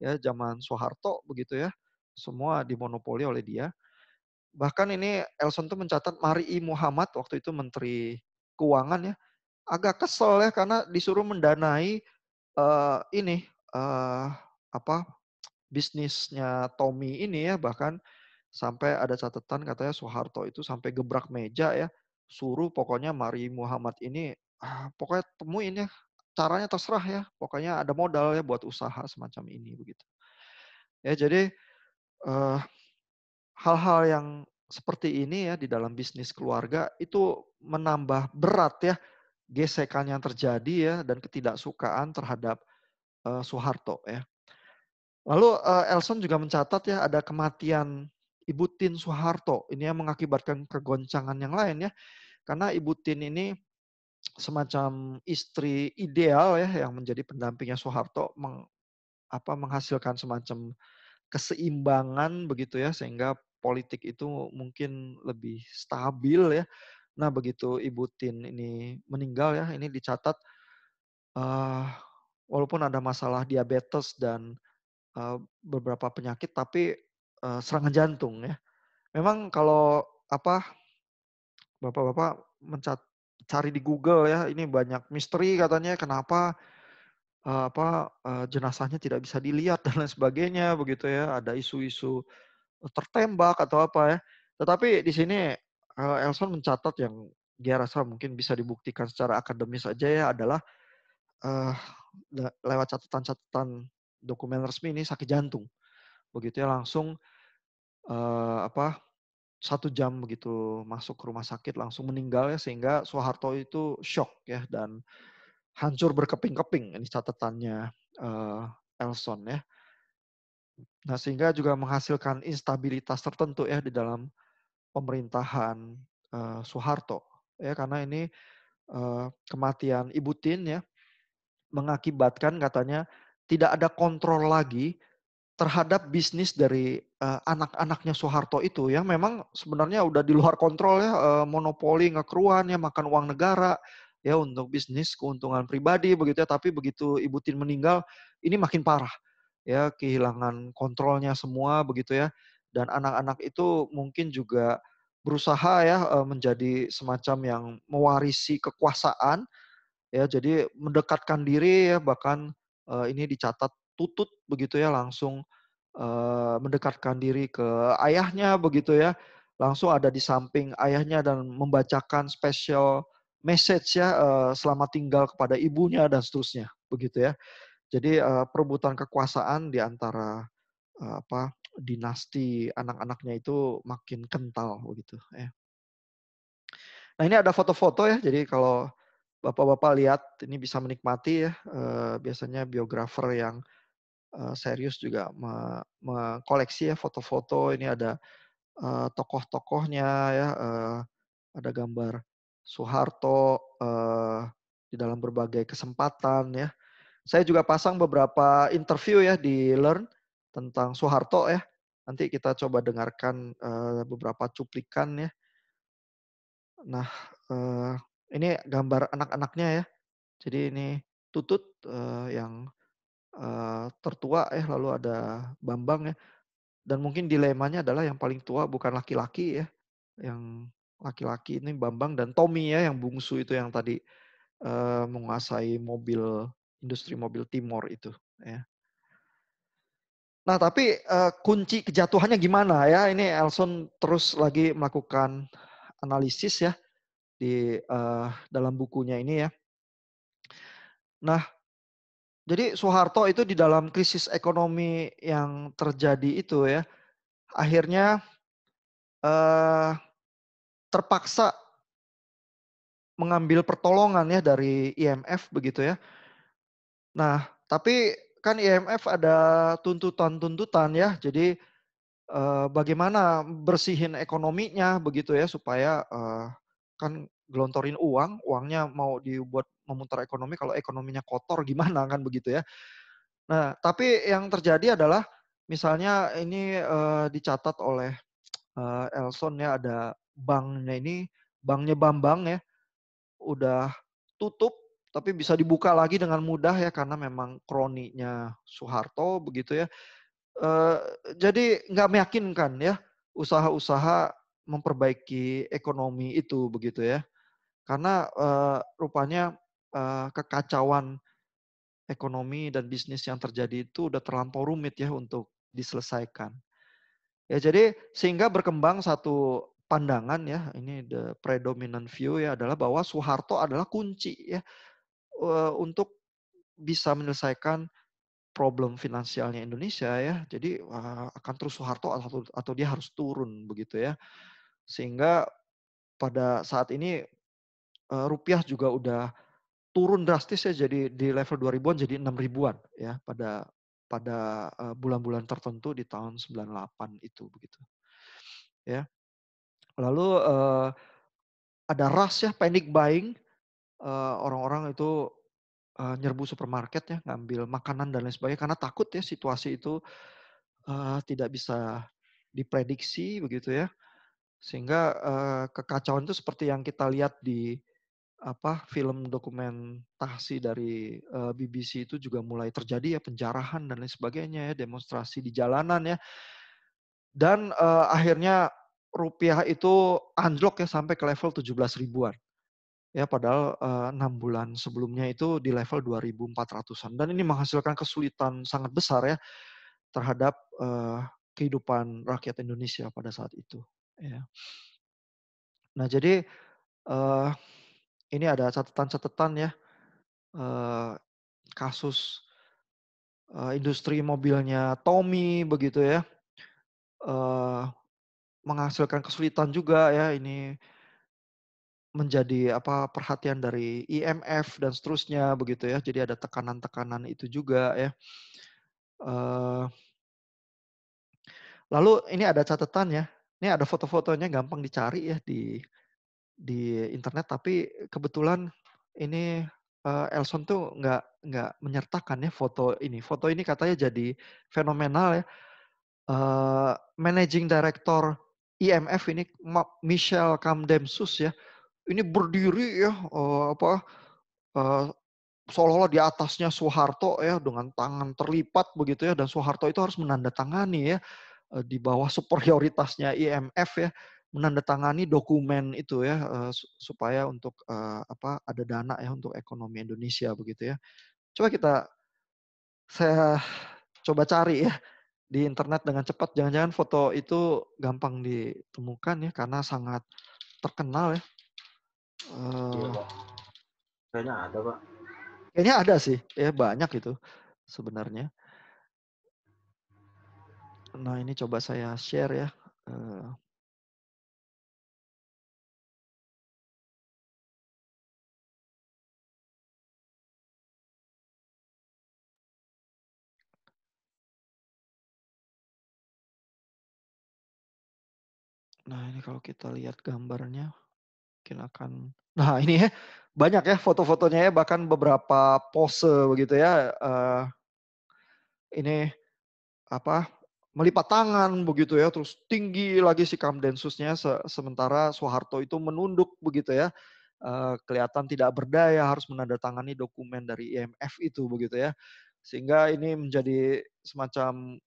Ya zaman Soeharto begitu ya. Semua dimonopoli oleh dia. Bahkan ini Elson tuh mencatat Mari I Muhammad waktu itu menteri keuangan ya agak kesel ya karena disuruh mendanai uh, ini uh, apa bisnisnya Tommy ini ya bahkan sampai ada catatan katanya Soeharto itu sampai gebrak meja ya suruh pokoknya Mari Muhammad ini ah, pokoknya temuin ya caranya terserah ya pokoknya ada modal ya buat usaha semacam ini begitu ya jadi eh, hal-hal uh, yang seperti ini ya di dalam bisnis keluarga itu menambah berat ya gesekan yang terjadi ya dan ketidaksukaan terhadap uh, Soeharto ya Lalu uh, Elson juga mencatat ya ada kematian Ibu Tin Soeharto. Ini yang mengakibatkan kegoncangan yang lain ya. Karena Ibu Tin ini semacam istri ideal ya yang menjadi pendampingnya Soeharto meng, apa menghasilkan semacam keseimbangan begitu ya sehingga politik itu mungkin lebih stabil ya. Nah, begitu Ibu Tin ini meninggal ya, ini dicatat uh, walaupun ada masalah diabetes dan beberapa penyakit tapi serangan jantung ya. Memang kalau apa Bapak-bapak mencari di Google ya, ini banyak misteri katanya kenapa apa jenazahnya tidak bisa dilihat dan lain sebagainya begitu ya. Ada isu-isu tertembak atau apa ya. Tetapi di sini Elson mencatat yang dia rasa mungkin bisa dibuktikan secara akademis saja ya adalah lewat catatan-catatan dokumen resmi ini sakit jantung. Begitu ya langsung uh, apa satu jam begitu masuk ke rumah sakit langsung meninggal ya sehingga Soeharto itu shock ya dan hancur berkeping-keping ini catatannya uh, Elson ya. Nah sehingga juga menghasilkan instabilitas tertentu ya di dalam pemerintahan uh, Soeharto ya karena ini uh, kematian Ibu Tin ya mengakibatkan katanya tidak ada kontrol lagi terhadap bisnis dari uh, anak-anaknya Soeharto itu yang memang sebenarnya udah di luar kontrol ya uh, monopoli ngekruan ya makan uang negara ya untuk bisnis keuntungan pribadi begitu ya tapi begitu Ibu Tin meninggal ini makin parah ya kehilangan kontrolnya semua begitu ya dan anak-anak itu mungkin juga berusaha ya eh, menjadi semacam yang mewarisi kekuasaan ya jadi mendekatkan diri ya bahkan uh, ini dicatat tutut begitu ya langsung uh, mendekatkan diri ke ayahnya begitu ya langsung ada di samping ayahnya dan membacakan special message ya uh, selamat tinggal kepada ibunya dan seterusnya begitu ya jadi uh, perebutan kekuasaan di antara uh, apa dinasti anak-anaknya itu makin kental begitu ya nah ini ada foto-foto ya jadi kalau Bapak-bapak lihat ini bisa menikmati ya. Eh, biasanya biografer yang eh, serius juga mengkoleksi ya foto-foto. Ini ada eh, tokoh-tokohnya ya. ada gambar Soeharto di dalam berbagai kesempatan ya. Saya juga pasang beberapa interview ya di Learn tentang Soeharto ya. Nanti kita coba dengarkan beberapa cuplikan ya. Nah, ini gambar anak-anaknya ya. Jadi ini Tutut uh, yang uh, tertua ya, lalu ada Bambang ya. Dan mungkin dilemanya adalah yang paling tua bukan laki-laki ya. Yang laki-laki ini Bambang dan Tommy ya yang bungsu itu yang tadi uh, menguasai mobil industri mobil Timor itu ya. Nah, tapi uh, kunci kejatuhannya gimana ya? Ini Elson terus lagi melakukan analisis ya di uh, dalam bukunya ini ya. Nah, jadi Soeharto itu di dalam krisis ekonomi yang terjadi itu ya, akhirnya uh, terpaksa mengambil pertolongan ya dari IMF begitu ya. Nah, tapi kan IMF ada tuntutan-tuntutan ya, jadi eh, bagaimana bersihin ekonominya begitu ya supaya kan gelontorin uang, uangnya mau dibuat memutar ekonomi, kalau ekonominya kotor gimana kan begitu ya. Nah, tapi yang terjadi adalah misalnya ini uh, dicatat oleh uh, Elson ya ada banknya ini, banknya Bambang ya, udah tutup tapi bisa dibuka lagi dengan mudah ya karena memang kroninya Soeharto begitu ya. Uh, jadi nggak meyakinkan ya usaha-usaha memperbaiki ekonomi itu begitu ya. Karena uh, rupanya uh, kekacauan ekonomi dan bisnis yang terjadi itu udah terlampau rumit ya untuk diselesaikan. Ya jadi sehingga berkembang satu pandangan ya, ini the predominant view ya adalah bahwa Soeharto adalah kunci ya untuk bisa menyelesaikan problem finansialnya Indonesia ya. Jadi akan terus Soeharto atau atau dia harus turun begitu ya. Sehingga pada saat ini Eh, rupiah juga udah turun drastis ya jadi di level 2000-an jadi 6000-an ya pada pada eh, bulan-bulan tertentu di tahun 98 itu begitu. Ya. Lalu uh, ada ras ya panic buying orang orang-orang itu uh, nyerbu supermarket ya ngambil makanan dan lain sebagainya karena takut ya situasi itu uh, tidak bisa diprediksi begitu ya. Sehingga uh, kekacauan itu seperti yang kita lihat di apa film dokumentasi dari uh, BBC itu juga mulai terjadi ya penjarahan dan lain sebagainya ya demonstrasi di jalanan ya dan uh, akhirnya rupiah itu anjlok ya sampai ke level 17 ribuan ya padahal enam uh, bulan sebelumnya itu di level 2.400an dan ini menghasilkan kesulitan sangat besar ya terhadap uh, kehidupan rakyat Indonesia pada saat itu ya nah jadi uh, ini ada catatan-catatan ya eh, kasus eh, industri mobilnya Tommy begitu ya eh, menghasilkan kesulitan juga ya ini menjadi apa perhatian dari IMF dan seterusnya begitu ya jadi ada tekanan-tekanan itu juga ya lalu ini ada catatan ya ini ada foto-fotonya gampang dicari ya di di internet tapi kebetulan ini uh, Elson tuh nggak nggak menyertakan ya foto ini. Foto ini katanya jadi fenomenal ya. Uh, Managing Director IMF ini Michelle Kamdemsus ya. Ini berdiri ya uh, apa uh, seolah-olah di atasnya Soeharto ya dengan tangan terlipat begitu ya dan Soeharto itu harus menandatangani ya di bawah superioritasnya IMF ya menandatangani dokumen itu ya eh, supaya untuk eh, apa ada dana ya untuk ekonomi Indonesia begitu ya. Coba kita saya coba cari ya di internet dengan cepat jangan-jangan foto itu gampang ditemukan ya karena sangat terkenal ya. Iya, eh kayaknya ada pak. Kayaknya ada sih ya banyak itu sebenarnya. Nah ini coba saya share ya. Nah, ini kalau kita lihat gambarnya mungkin akan Nah, ini ya banyak ya foto-fotonya ya bahkan beberapa pose begitu ya. Uh, ini apa? melipat tangan begitu ya, terus tinggi lagi si Kamdensusnya se sementara Soeharto itu menunduk begitu ya. Uh, kelihatan tidak berdaya harus menandatangani dokumen dari IMF itu begitu ya. Sehingga ini menjadi semacam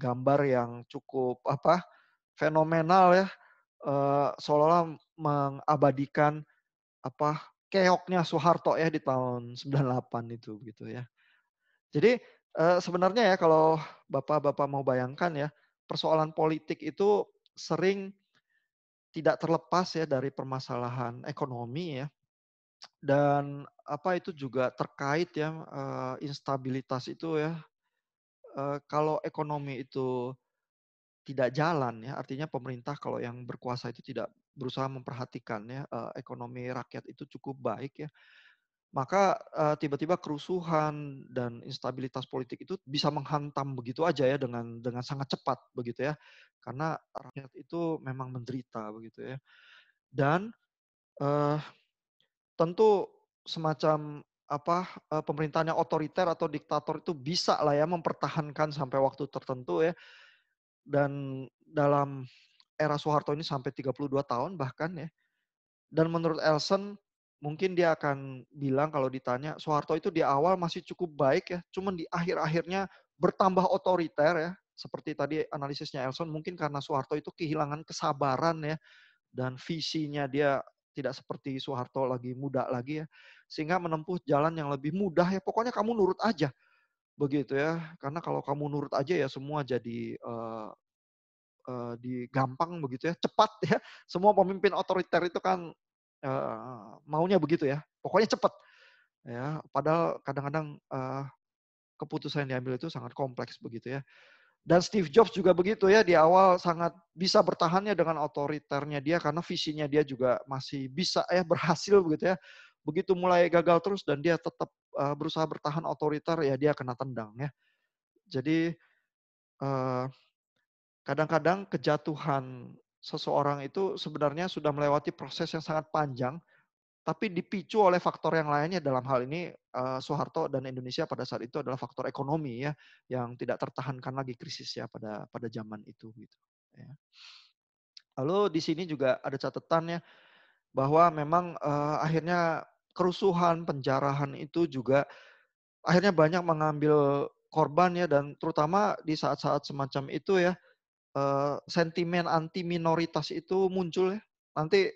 gambar yang cukup apa? fenomenal ya uh, seolah-olah mengabadikan apa keoknya Soeharto ya di tahun 98 itu gitu ya. Jadi uh, sebenarnya ya kalau Bapak-bapak mau bayangkan ya persoalan politik itu sering tidak terlepas ya dari permasalahan ekonomi ya dan apa itu juga terkait ya uh, instabilitas itu ya uh, kalau ekonomi itu tidak jalan ya artinya pemerintah kalau yang berkuasa itu tidak berusaha memperhatikan ya eh, ekonomi rakyat itu cukup baik ya maka eh, tiba-tiba kerusuhan dan instabilitas politik itu bisa menghantam begitu aja ya dengan dengan sangat cepat begitu ya karena rakyat itu memang menderita begitu ya dan eh, tentu semacam apa eh, pemerintahnya otoriter atau diktator itu bisa lah ya mempertahankan sampai waktu tertentu ya dan dalam era Soeharto ini sampai 32 tahun bahkan ya. Dan menurut Elson mungkin dia akan bilang kalau ditanya Soeharto itu di awal masih cukup baik ya, cuman di akhir-akhirnya bertambah otoriter ya. Seperti tadi analisisnya Elson mungkin karena Soeharto itu kehilangan kesabaran ya dan visinya dia tidak seperti Soeharto lagi muda lagi ya. Sehingga menempuh jalan yang lebih mudah ya. Pokoknya kamu nurut aja begitu ya karena kalau kamu nurut aja ya semua jadi uh, uh, di gampang begitu ya cepat ya semua pemimpin otoriter itu kan uh, maunya begitu ya pokoknya cepat ya padahal kadang-kadang uh, keputusan yang diambil itu sangat kompleks begitu ya dan Steve Jobs juga begitu ya di awal sangat bisa bertahannya dengan otoriternya dia karena visinya dia juga masih bisa ya berhasil begitu ya begitu mulai gagal terus dan dia tetap uh, berusaha bertahan otoriter ya dia kena tendang ya. Jadi kadang eh, kadang-kadang kejatuhan seseorang itu sebenarnya sudah melewati proses yang sangat panjang tapi dipicu oleh faktor yang lainnya dalam hal ini uh, Soeharto dan Indonesia pada saat itu adalah faktor ekonomi ya yang tidak tertahankan lagi krisis ya pada pada zaman itu gitu ya. Lalu di sini juga ada catatannya bahwa memang uh, akhirnya kerusuhan, penjarahan itu juga akhirnya banyak mengambil korban ya dan terutama di saat-saat semacam itu ya eh, sentimen anti minoritas itu muncul ya. Nanti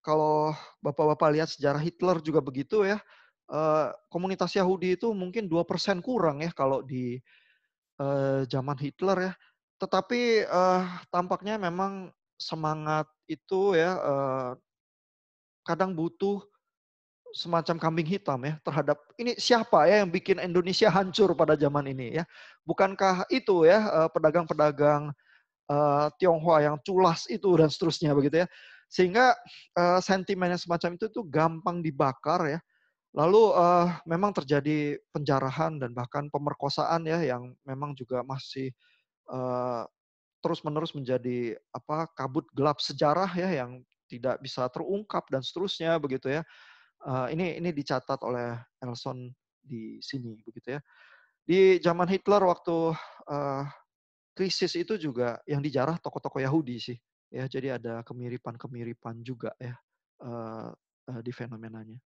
kalau Bapak-bapak lihat sejarah Hitler juga begitu ya. Eh, komunitas Yahudi itu mungkin 2% kurang ya kalau di eh, zaman Hitler ya. Tetapi tampaknya memang semangat itu ya kadang butuh semacam kambing hitam ya terhadap ini siapa ya yang bikin Indonesia hancur pada zaman ini ya. Bukankah itu ya eh, pedagang-pedagang uh, Tionghoa yang culas itu dan seterusnya begitu ya. Sehingga uh, eh, sentimen yang semacam itu tuh gampang dibakar ya. Lalu uh, memang terjadi penjarahan dan bahkan pemerkosaan ya yang memang juga masih uh, terus-menerus menjadi apa kabut gelap sejarah ya yang tidak bisa terungkap dan seterusnya begitu ya uh, ini ini dicatat oleh Elson di sini begitu ya. Di zaman Hitler waktu uh, krisis itu juga yang dijarah tokoh-tokoh Yahudi sih. Ya, jadi ada kemiripan-kemiripan juga ya uh, uh, di fenomenanya.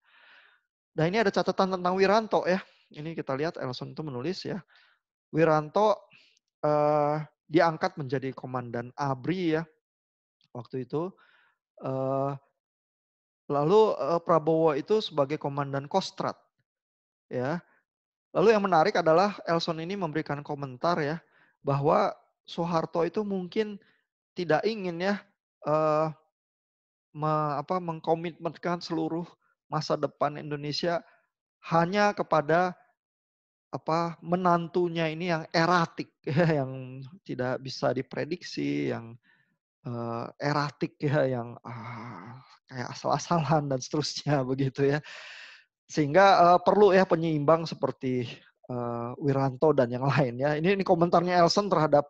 Nah, ini ada catatan tentang Wiranto ya. Ini kita lihat Elson itu menulis ya. Wiranto uh, diangkat menjadi komandan ABRI ya waktu itu. Uh, Lalu eh, Prabowo itu sebagai komandan kostrat, Ya. Lalu yang menarik adalah Elson ini memberikan komentar ya bahwa Soeharto itu mungkin tidak ingin ya uh, me, apa, mengkomitmenkan seluruh masa depan Indonesia hanya kepada apa menantunya ini yang eratik ya, yang tidak bisa diprediksi yang uh, eratik ya yang uh, kayak asal-asalan dan seterusnya begitu ya. Sehingga uh, perlu ya penyeimbang seperti uh, Wiranto dan yang lain ya. Ini ini komentarnya Elson terhadap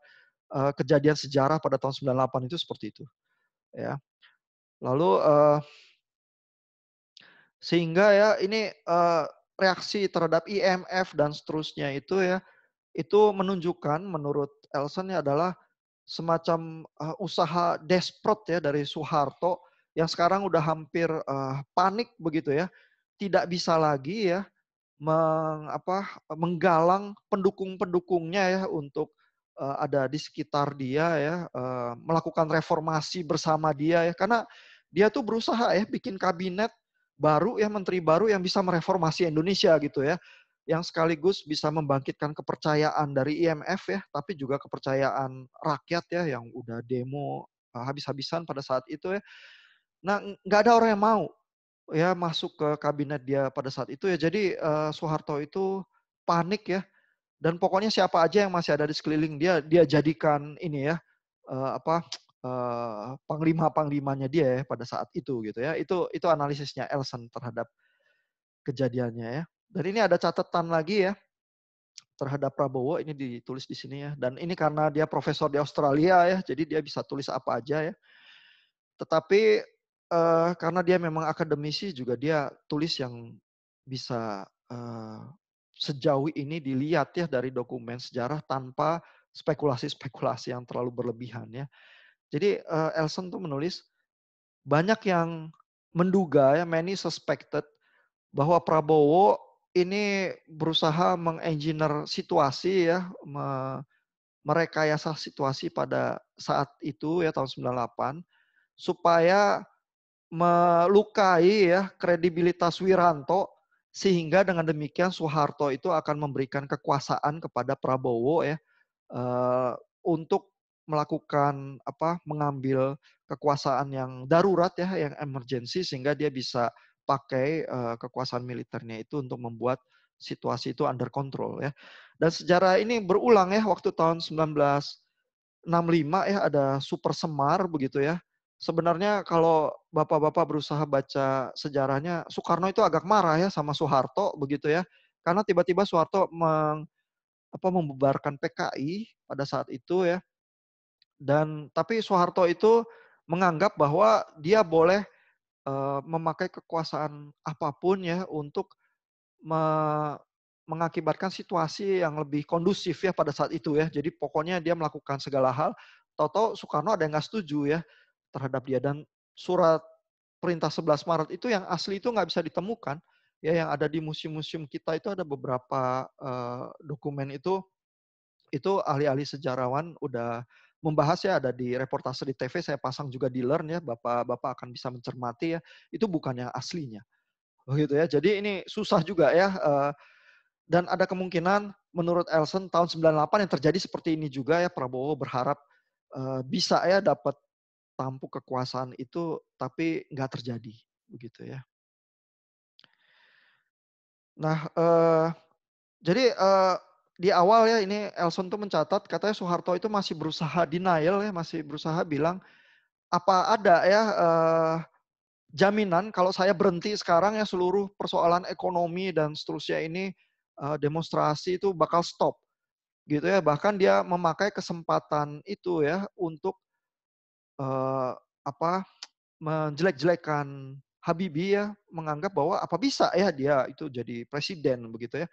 uh, kejadian sejarah pada tahun 98 itu seperti itu. Ya. Lalu uh, sehingga ya ini uh, reaksi terhadap IMF dan seterusnya itu ya itu menunjukkan menurut Elson ya adalah semacam uh, usaha desperate ya dari Soeharto yang sekarang udah hampir uh, panik begitu ya, tidak bisa lagi ya meng, apa, menggalang pendukung-pendukungnya ya untuk uh, ada di sekitar dia ya, uh, melakukan reformasi bersama dia ya, karena dia tuh berusaha ya bikin kabinet baru ya menteri baru yang bisa mereformasi Indonesia gitu ya yang sekaligus bisa membangkitkan kepercayaan dari IMF ya, tapi juga kepercayaan rakyat ya yang udah demo eh, habis-habisan pada saat itu ya. Nah, nggak ada orang yang mau ya masuk ke kabinet dia pada saat itu ya. Jadi uh, Soeharto itu panik ya. Dan pokoknya siapa aja yang masih ada di sekeliling dia, dia jadikan ini ya uh, apa uh, panglima panglimanya dia ya pada saat itu gitu ya. Itu itu analisisnya Elson terhadap kejadiannya ya. Dan ini ada catatan lagi ya terhadap Prabowo ini ditulis di sini ya. Dan ini karena dia profesor di Australia ya, jadi dia bisa tulis apa aja ya. Tetapi uh, karena dia memang akademisi juga dia tulis yang bisa uh, sejauh ini dilihat ya dari dokumen sejarah tanpa spekulasi-spekulasi yang terlalu berlebihan ya. Jadi uh, Elson tuh menulis banyak yang menduga ya many suspected bahwa Prabowo ini berusaha mengengineer situasi ya, me merekayasa situasi pada saat itu ya tahun 98 supaya melukai ya kredibilitas Wiranto sehingga dengan demikian Soeharto itu akan memberikan kekuasaan kepada Prabowo ya uh, untuk melakukan apa mengambil kekuasaan yang darurat ya yang emergensi sehingga dia bisa pakai uh, kekuasaan militernya itu untuk membuat situasi itu under control ya. Dan sejarah ini berulang ya waktu tahun 1965 ya ada Super Semar begitu ya. Sebenarnya kalau bapak-bapak berusaha baca sejarahnya Soekarno itu agak marah ya sama Soeharto begitu ya. Karena tiba-tiba Soeharto meng, apa membubarkan PKI pada saat itu ya. Dan tapi Soeharto itu menganggap bahwa dia boleh Eh, memakai kekuasaan apapun ya untuk me mengakibatkan situasi yang lebih kondusif ya pada saat itu ya. Jadi pokoknya dia melakukan segala hal. Toto Soekarno ada yang nggak setuju ya terhadap dia dan surat perintah 11 Maret itu yang asli itu nggak bisa ditemukan ya yang ada di museum-museum kita itu ada beberapa uh, dokumen itu itu ahli-ahli sejarawan udah membahasnya ada di reportase di TV, saya pasang juga di Learn ya, Bapak-bapak akan bisa mencermati ya, itu bukan yang aslinya. Begitu oh ya. Jadi ini susah juga ya. Eh, dan ada kemungkinan menurut Elson tahun 98 yang terjadi seperti ini juga ya Prabowo berharap eh, bisa ya dapat tampuk kekuasaan itu tapi nggak terjadi begitu ya. Nah, eh, jadi di awal ya ini Elson tuh mencatat katanya Soeharto itu masih berusaha denial ya, masih berusaha bilang apa ada ya eh, jaminan kalau saya berhenti sekarang ya seluruh persoalan ekonomi dan seterusnya ini eh, demonstrasi itu bakal stop gitu ya bahkan dia memakai kesempatan itu ya untuk eh, apa menjelek-jelekan Habibie ya menganggap bahwa apa bisa ya dia itu jadi presiden begitu ya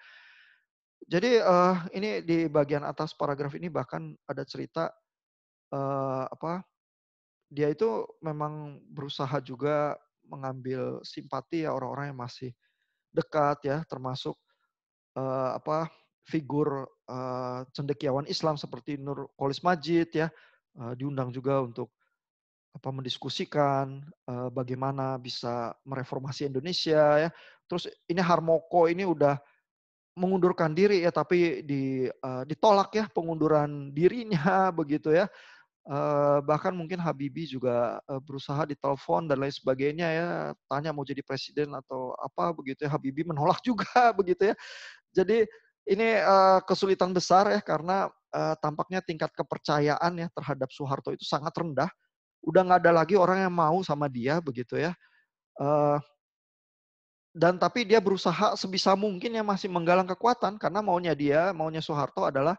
jadi uh, ini di bagian atas paragraf ini bahkan ada cerita uh, apa dia itu memang berusaha juga mengambil simpati ya orang-orang yang masih dekat ya termasuk uh, apa figur uh, cendekiawan Islam seperti Nur Kolis Majid ya uh, diundang juga untuk apa mendiskusikan uh, bagaimana bisa mereformasi Indonesia ya. Terus ini Harmoko ini udah mengundurkan diri ya tapi di uh, ditolak ya pengunduran dirinya begitu ya uh, bahkan mungkin Habibie juga uh, berusaha ditelepon dan lain sebagainya ya tanya mau jadi presiden atau apa begitu ya Habibi menolak juga begitu ya jadi ini uh, kesulitan besar ya karena uh, tampaknya tingkat kepercayaan ya terhadap Soeharto itu sangat rendah udah nggak ada lagi orang yang mau sama dia begitu ya uh, dan tapi dia berusaha sebisa mungkin yang masih menggalang kekuatan karena maunya dia, maunya Soeharto adalah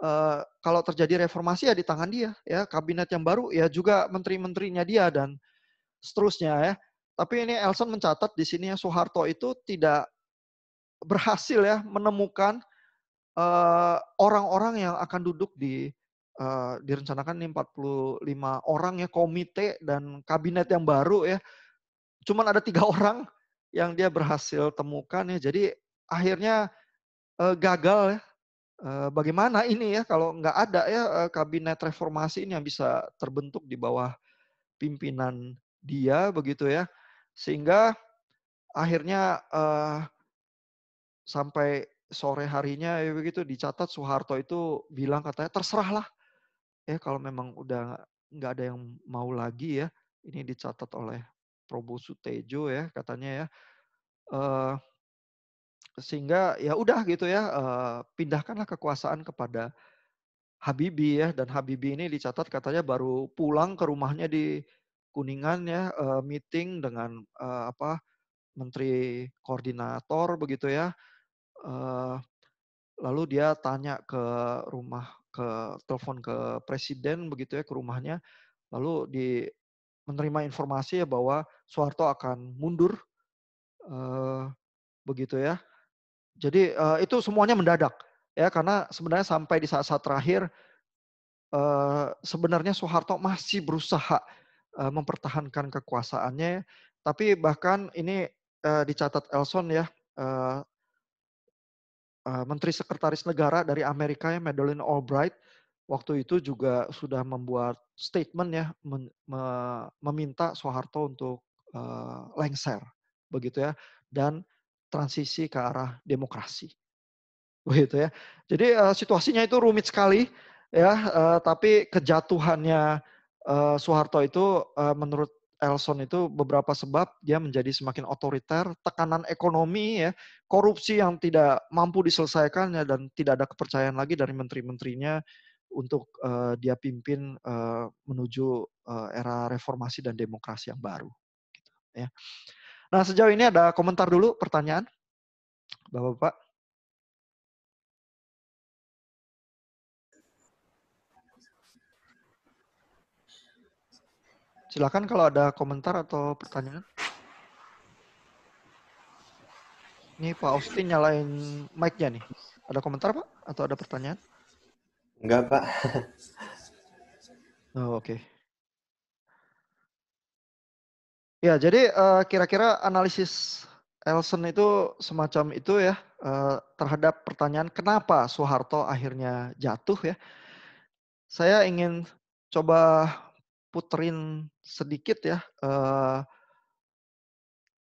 uh, kalau terjadi reformasi ya di tangan dia, ya kabinet yang baru ya juga menteri-menterinya dia dan seterusnya ya. Tapi ini Elson mencatat di sini ya Soeharto itu tidak berhasil ya menemukan eh, orang-orang uh, yang akan duduk di uh, direncanakan ini 45 orang ya komite dan kabinet yang baru ya. Cuman ada tiga orang yang dia berhasil temukan ya. Jadi akhirnya eh, gagal ya. Eh, bagaimana ini ya kalau nggak ada ya eh, kabinet reformasi ini yang bisa terbentuk di bawah pimpinan dia begitu ya. Sehingga akhirnya eh, sampai sore harinya ya begitu dicatat Soeharto itu bilang katanya terserahlah ya kalau memang udah nggak ada yang mau lagi ya ini dicatat oleh Probo Sutejo ya katanya ya. sehingga ya udah gitu ya pindahkanlah kekuasaan kepada Habibi ya dan Habibi ini dicatat katanya baru pulang ke rumahnya di Kuningan ya meeting dengan apa menteri koordinator begitu ya. lalu dia tanya ke rumah ke telepon ke presiden begitu ya ke rumahnya lalu di menerima informasi ya bahwa Soeharto akan mundur uh, begitu ya. Jadi uh, itu semuanya mendadak ya karena sebenarnya sampai di saat-saat terakhir uh, sebenarnya Soeharto masih berusaha uh, mempertahankan kekuasaannya tapi bahkan ini uh, dicatat Elson ya uh, Menteri Sekretaris Negara dari Amerika ya Madeleine Albright waktu itu juga sudah membuat statement ya men, me, meminta Soeharto untuk uh, lengser begitu ya dan transisi ke arah demokrasi begitu ya jadi uh, situasinya itu rumit sekali ya uh, tapi kejatuhannya uh, Soeharto itu uh, menurut Elson itu beberapa sebab dia menjadi semakin otoriter, tekanan ekonomi ya, korupsi yang tidak mampu diselesaikannya dan tidak ada kepercayaan lagi dari menteri-menterinya, untuk uh, dia pimpin uh, menuju uh, era reformasi dan demokrasi yang baru. Gitu, ya. Nah sejauh ini ada komentar dulu, pertanyaan, bapak-bapak. Silakan kalau ada komentar atau pertanyaan. Ini Pak Austin nyalain mic-nya nih. Ada komentar Pak atau ada pertanyaan? Enggak, Pak. oh, oke. Okay. Ya, jadi eh, kira-kira analisis Elson itu semacam itu ya uh, terhadap pertanyaan kenapa Soeharto akhirnya jatuh ya. Saya ingin coba puterin sedikit ya uh,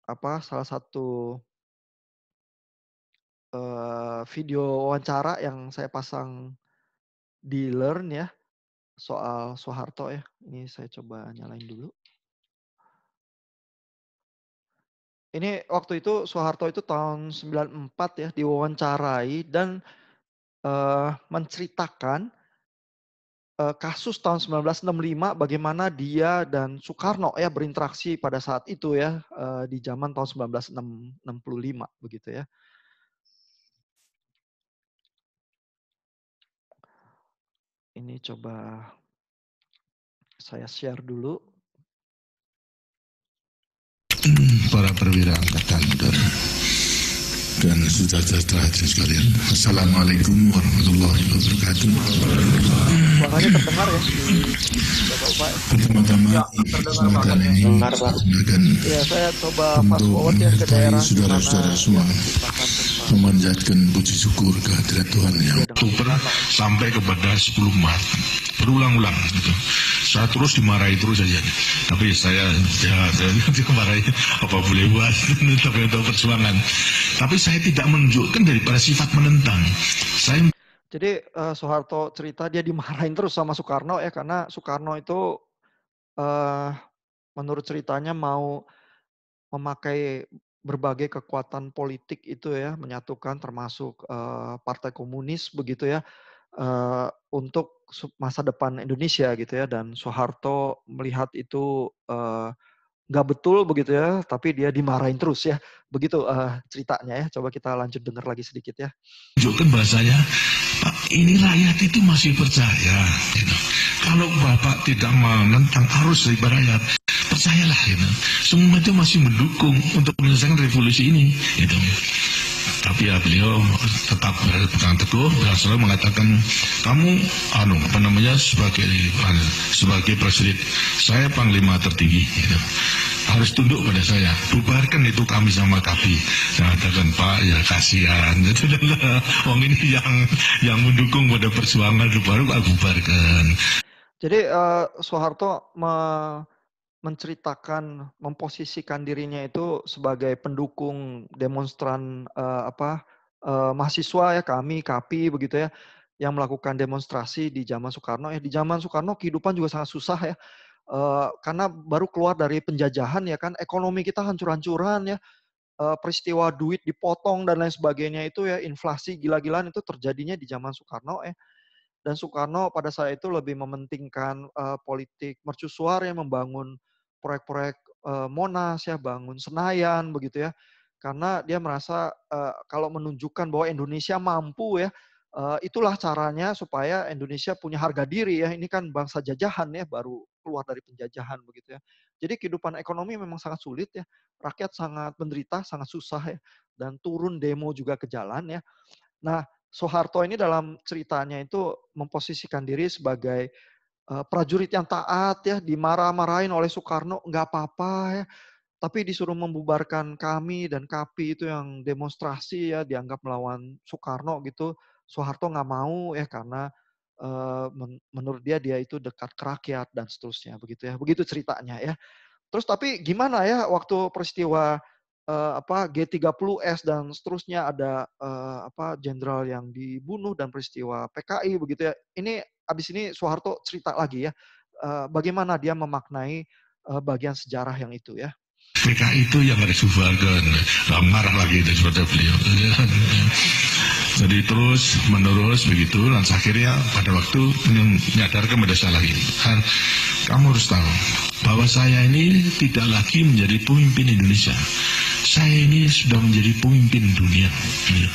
apa salah satu uh, video wawancara yang saya pasang di learn ya soal Soeharto ya. Ini saya coba nyalain dulu. Ini waktu itu Soeharto itu tahun 94 ya diwawancarai dan uh, menceritakan uh, kasus tahun 1965 bagaimana dia dan Soekarno ya berinteraksi pada saat itu ya uh, di zaman tahun 1965 begitu ya. Ini coba saya share dulu. Para perwira angkatan darat dan saudara-saudara hadirin sekalian. Assalamualaikum warahmatullahi wabarakatuh. Suaranya terdengar ya? Pertama-tama ya, kesempatan ini menggunakan ya, saya coba untuk menyertai saudara-saudara semua memanjatkan puji syukur kehadirat Tuhan yang super iya, sampai kepada 10 Maret berulang-ulang gitu. Saya terus dimarahi terus saja. Tapi saya ya saya dimarahi apa boleh buat tapi untuk perjuangan. Tapi saya saya tidak menunjukkan daripada sifat menentang. Saya jadi uh, Soeharto cerita dia dimarahin terus sama Soekarno ya karena Soekarno itu uh, menurut ceritanya mau memakai berbagai kekuatan politik itu ya menyatukan termasuk uh, Partai Komunis begitu ya uh, untuk masa depan Indonesia gitu ya dan Soeharto melihat itu uh, nggak betul begitu ya, tapi dia dimarahin terus ya. Begitu uh, ceritanya ya. Coba kita lanjut dengar lagi sedikit ya. Tunjukkan bahasanya, Pak, ini rakyat itu masih percaya. Gitu. Kalau Bapak tidak menentang arus dari rakyat, percayalah gitu. Semua itu masih mendukung untuk menyelesaikan revolusi ini. Gitu tapi ya beliau tetap berpegang teguh dan selalu mengatakan kamu anu apa namanya sebagai anu, sebagai presiden saya panglima tertinggi gitu. harus tunduk pada saya bubarkan itu kami sama kami saya katakan pak ya kasihan adalah orang ini yang yang mendukung pada perjuangan baru aku bubarkan jadi uh, Soeharto me menceritakan memposisikan dirinya itu sebagai pendukung demonstran uh, apa uh, mahasiswa ya kami KAPI begitu ya yang melakukan demonstrasi di zaman Soekarno ya di zaman Soekarno kehidupan juga sangat susah ya uh, karena baru keluar dari penjajahan ya kan ekonomi kita hancur-hancuran ya uh, peristiwa duit dipotong dan lain sebagainya itu ya inflasi gila-gilaan itu terjadinya di zaman Soekarno ya dan Soekarno pada saat itu lebih mementingkan uh, politik mercusuar yang membangun proyek-proyek Monas ya, bangun Senayan begitu ya. Karena dia merasa kalau menunjukkan bahwa Indonesia mampu ya, itulah caranya supaya Indonesia punya harga diri ya. Ini kan bangsa jajahan ya, baru keluar dari penjajahan begitu ya. Jadi kehidupan ekonomi memang sangat sulit ya. Rakyat sangat menderita, sangat susah ya. Dan turun demo juga ke jalan ya. Nah, Soeharto ini dalam ceritanya itu memposisikan diri sebagai Eh, prajurit yang taat ya dimarah-marahin oleh Soekarno nggak apa-apa ya tapi disuruh membubarkan kami dan KAPI itu yang demonstrasi ya dianggap melawan Soekarno gitu Soeharto nggak mau ya karena uh, men menurut dia dia itu dekat ke rakyat dan seterusnya begitu ya begitu ceritanya ya terus tapi gimana ya waktu peristiwa uh, apa G30S dan seterusnya ada uh, apa jenderal yang dibunuh dan peristiwa PKI begitu ya. Ini abis ini Soeharto cerita lagi ya uh, bagaimana dia memaknai uh, bagian sejarah yang itu ya. PKI itu yang ada dibubarkan. Marah lagi dan seperti beliau. Jadi terus menerus begitu, dan akhirnya pada waktu menyadarkan kepada saya lagi, Han, kamu harus tahu bahwa saya ini tidak lagi menjadi pemimpin Indonesia. Saya ini sudah menjadi pemimpin dunia. Gitu.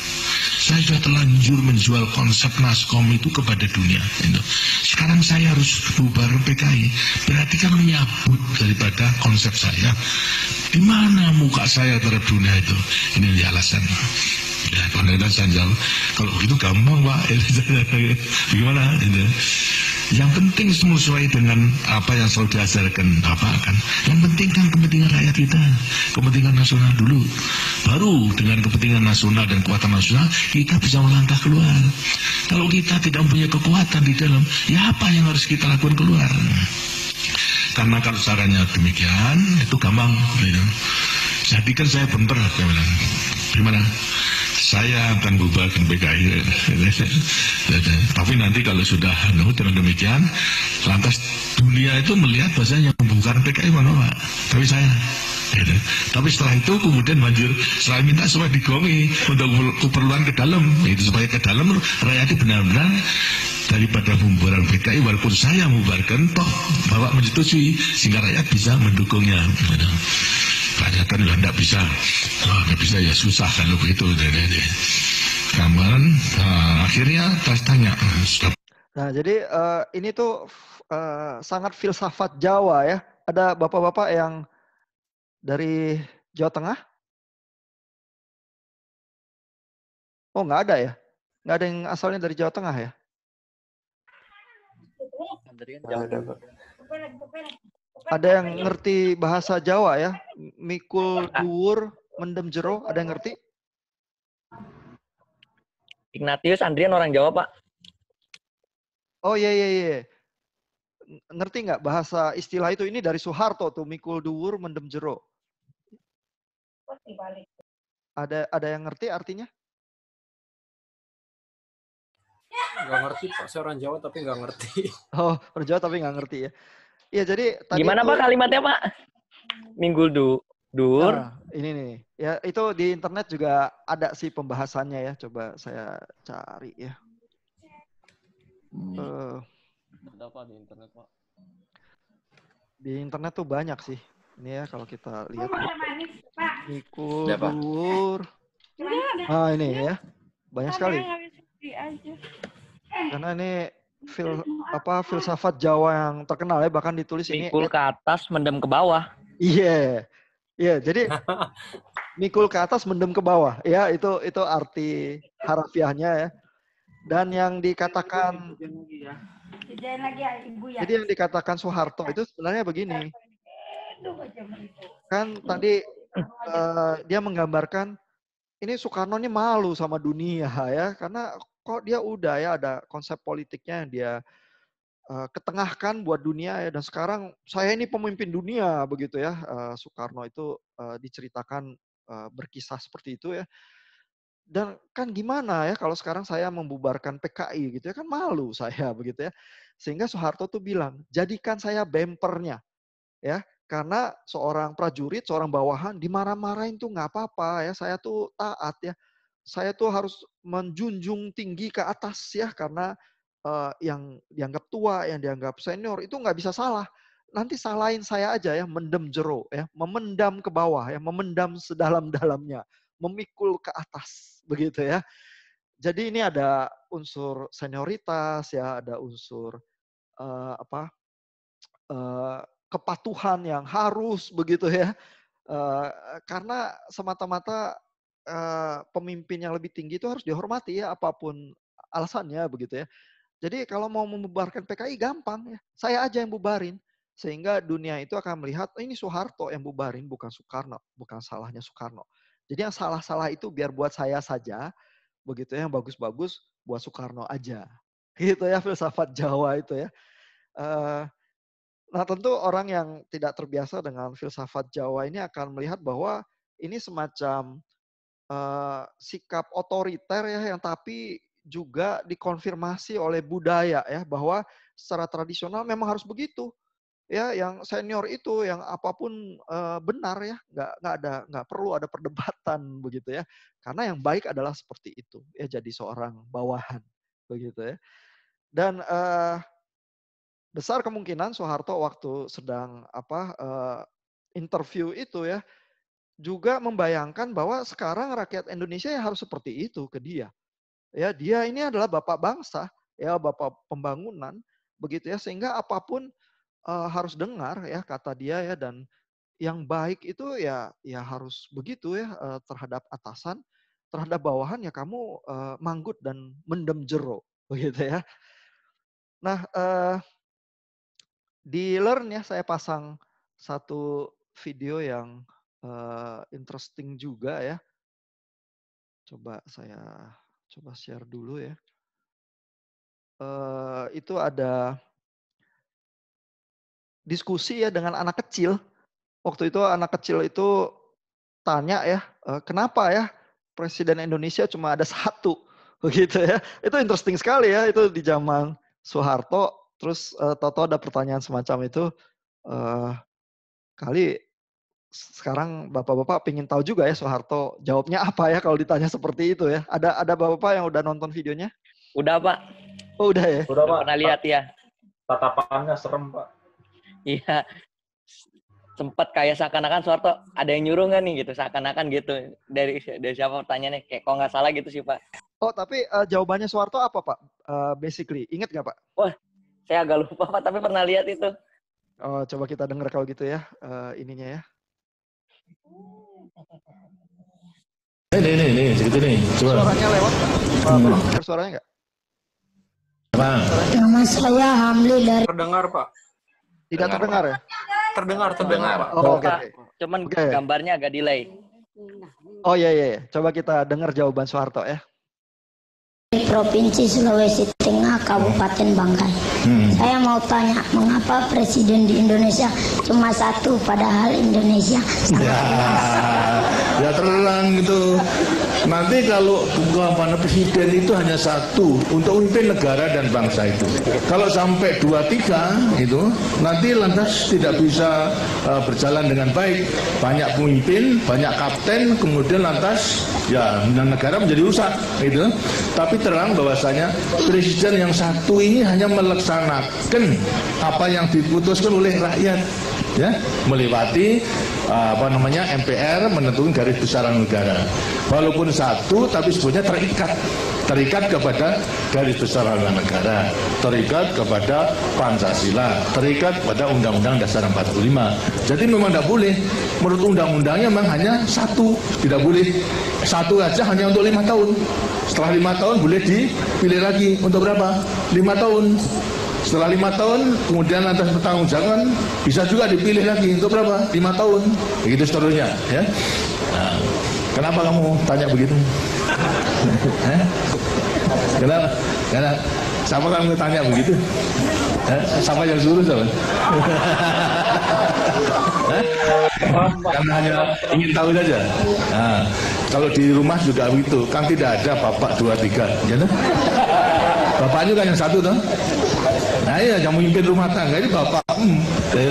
Saya sudah telanjur menjual konsep Naskom itu kepada dunia. Gitu. Sekarang saya harus bubar PKI. Berarti kan menyabut daripada konsep saya. Di mana muka saya terhadap dunia itu? Ini alasan ya pandai sajam kalau itu gampang pak gimana gitu. yang penting sesuai dengan apa yang selalu diajarkan apa kan yang penting kan kepentingan rakyat kita kepentingan nasional dulu baru dengan kepentingan nasional dan kekuatan nasional kita bisa melangkah keluar kalau kita tidak punya kekuatan di dalam ya apa yang harus kita lakukan keluar karena kalau caranya demikian itu gampang gitu. Jadi kan saya bener gimana saya akan bubarkan PKI. Tapi nanti kalau sudah anu, dengan demikian, lantas dunia itu melihat bahasanya bukan PKI mana Pak, tapi saya. Gitu. Tapi setelah itu kemudian banjir saya minta supaya digongi untuk keperluan ke dalam, itu supaya ke dalam rakyat benar-benar daripada pembubaran PKI walaupun saya membubarkan toh bapak menyetujui sehingga rakyat bisa mendukungnya. Gitu hajatan lah tidak bisa wah nggak bisa ya susah kalau begitu jadi, jadi. nah, akhirnya tas tanya nah jadi uh, ini tuh uh, sangat filsafat Jawa ya ada bapak-bapak yang dari Jawa Tengah oh nggak ada ya nggak ada yang asalnya dari Jawa Tengah ya ada yang ngerti bahasa Jawa ya mikul nah. duur mendem jero ada yang ngerti? Ignatius Andrian orang Jawa pak. Oh iya iya iya. Ngerti nggak bahasa istilah itu ini dari Soeharto tuh mikul duur mendem jero. Ada ada yang ngerti artinya? Nggak ngerti pak, saya orang Jawa tapi nggak ngerti. Oh orang Jawa tapi nggak ngerti ya. Iya jadi tadi gimana itu, pak kalimatnya pak? minggu du dur. Nah, ini nih. Ya itu di internet juga ada sih pembahasannya ya. Coba saya cari ya. Hmm. Uh, apa di internet pak? Di internet tuh banyak sih. Ini ya kalau kita oh, lihat. Minggu dur. Ah ini ya. Banyak sekali. Eh. Karena ini fil apa filsafat Jawa yang terkenal ya bahkan ditulis Pikul ini. ke atas, mendem ke bawah. Iya. Yeah. Iya, yeah, jadi mikul ke atas mendem ke bawah. Ya, itu itu arti harafiahnya ya. Dan yang dikatakan ya, ya. Jadi yang dikatakan Soeharto itu sebenarnya begini. Kan tadi uh, dia menggambarkan ini Soekarno ini malu sama dunia ya karena kok dia udah ya ada konsep politiknya yang dia Eh, ketengahkan buat dunia ya dan sekarang saya ini pemimpin dunia begitu ya eh, Soekarno itu eh, diceritakan berkisah seperti itu ya dan kan gimana ya kalau sekarang saya membubarkan PKI gitu ya kan malu saya begitu ya sehingga Soeharto tuh bilang jadikan saya bempernya ya karena seorang prajurit seorang bawahan dimarah-marahin tuh nggak apa-apa ya saya tuh taat ya saya tuh harus menjunjung tinggi ke atas ya karena Eh, yang dianggap tua, yang dianggap senior itu nggak bisa salah. Nanti salahin saya aja ya, mendem jero ya, memendam ke bawah ya, memendam sedalam-dalamnya, memikul ke atas begitu ya. Jadi ini ada unsur senioritas ya, ada unsur uh, apa uh, kepatuhan yang harus begitu ya, uh, karena semata-mata uh, pemimpin yang lebih tinggi itu harus dihormati ya apapun alasannya begitu ya. Jadi kalau mau membubarkan PKI gampang ya. Saya aja yang bubarin. Sehingga dunia itu akan melihat, oh, ini Soeharto yang bubarin, bukan Soekarno. Bukan salahnya Soekarno. Jadi yang salah-salah itu biar buat saya saja. Begitu ya yang bagus-bagus buat Soekarno aja. Gitu ya filsafat Jawa itu ya. Eh, nah tentu orang yang tidak terbiasa dengan filsafat Jawa ini akan melihat bahwa ini semacam uh, sikap otoriter ya yang tapi juga dikonfirmasi oleh budaya ya bahwa secara tradisional memang harus begitu ya yang senior itu yang apapun uh, benar ya nggak nggak ada nggak perlu ada perdebatan begitu ya karena yang baik adalah seperti itu ya jadi seorang bawahan begitu ya dan uh, besar kemungkinan Soeharto waktu sedang apa uh, interview itu ya juga membayangkan bahwa sekarang rakyat Indonesia ya harus seperti itu ke dia Ya, dia ini adalah bapak bangsa, ya bapak pembangunan, begitu ya. Sehingga apapun uh, harus dengar ya kata dia ya dan yang baik itu ya ya harus begitu ya eh, terhadap atasan, terhadap bawahan ya kamu uh, manggut dan mendem jero, begitu ya. Nah, uh, di learn ya saya pasang satu video yang uh, interesting juga ya. Coba saya Coba share dulu ya. Uh, itu ada diskusi ya dengan anak kecil. Waktu itu anak kecil itu tanya ya, uh, kenapa ya presiden Indonesia cuma ada satu begitu ya. Itu interesting sekali ya itu di zaman Soeharto terus uh, eh, Toto ada pertanyaan semacam itu uh, kali sekarang bapak-bapak pengen tahu juga ya Soeharto jawabnya apa ya kalau ditanya seperti itu ya. Ada ada bapak-bapak yang udah nonton videonya? Udah pak. Oh udah ya. Udah, pak. Pernah lihat ya. Tatapannya serem pak. Iya. Sempat kayak seakan-akan Soeharto ada yang nyuruh nggak nih gitu seakan-akan gitu dari dari siapa nih? kayak kok nggak salah gitu sih pak. Oh tapi uh, jawabannya Soeharto apa pak? Uh, basically inget nggak pak? Wah saya agak lupa pak tapi pernah lihat itu. Oh, coba kita dengar kalau gitu ya uh, ininya ya. Ini, ini, ini, segitu nih. Coba. Suaranya lewat, Pak. Hmm. Tolong suaranya nggak? Apa? Nama saya Hamli dari... Terdengar, Pak. Tidak terdengar, ya? Terdengar, terdengar. Oh, oke. Okay. Cuman okay. gambarnya agak delay. Oh iya, iya, iya. Coba kita dengar jawaban Soeharto ya. Di Provinsi Sulawesi Tengah, Kabupaten Banggai. Hmm. Saya mau tanya, mengapa presiden di Indonesia cuma satu, padahal Indonesia sangat ya, Ya terang gitu. Nanti kalau mana presiden itu hanya satu untuk memimpin negara dan bangsa itu. Kalau sampai dua tiga itu nanti lantas tidak bisa uh, berjalan dengan baik. Banyak pemimpin, banyak kapten, kemudian lantas ya negara menjadi rusak itu. Tapi terang bahwasanya presiden yang satu ini hanya melaksanakan apa yang diputuskan oleh rakyat ya melewati eh, apa namanya MPR menentukan garis besaran negara walaupun satu tapi sebetulnya terikat terikat kepada garis besar negara, terikat kepada Pancasila, terikat kepada Undang-Undang Dasar 45. Jadi memang tidak boleh. Menurut undang-undangnya memang hanya satu, tidak boleh satu aja hanya untuk lima tahun. Setelah lima tahun boleh dipilih lagi untuk berapa? Lima tahun. Setelah lima tahun, kemudian atas pertanggung jawaban bisa juga dipilih lagi untuk berapa? Lima tahun. Begitu seterusnya. Ya. Nah, kenapa kamu tanya begitu? Eh? kenapa? Karena siapa kamu tanya begitu? Eh? sama yang suruh sama Karena hanya ingin tahu saja. Nah, kalau di rumah juga begitu, kan tidak ada bapak dua tiga, ya? Kan? Bapak juga yang satu tuh. Nah iya yang memimpin rumah tangga ini bapak hmm,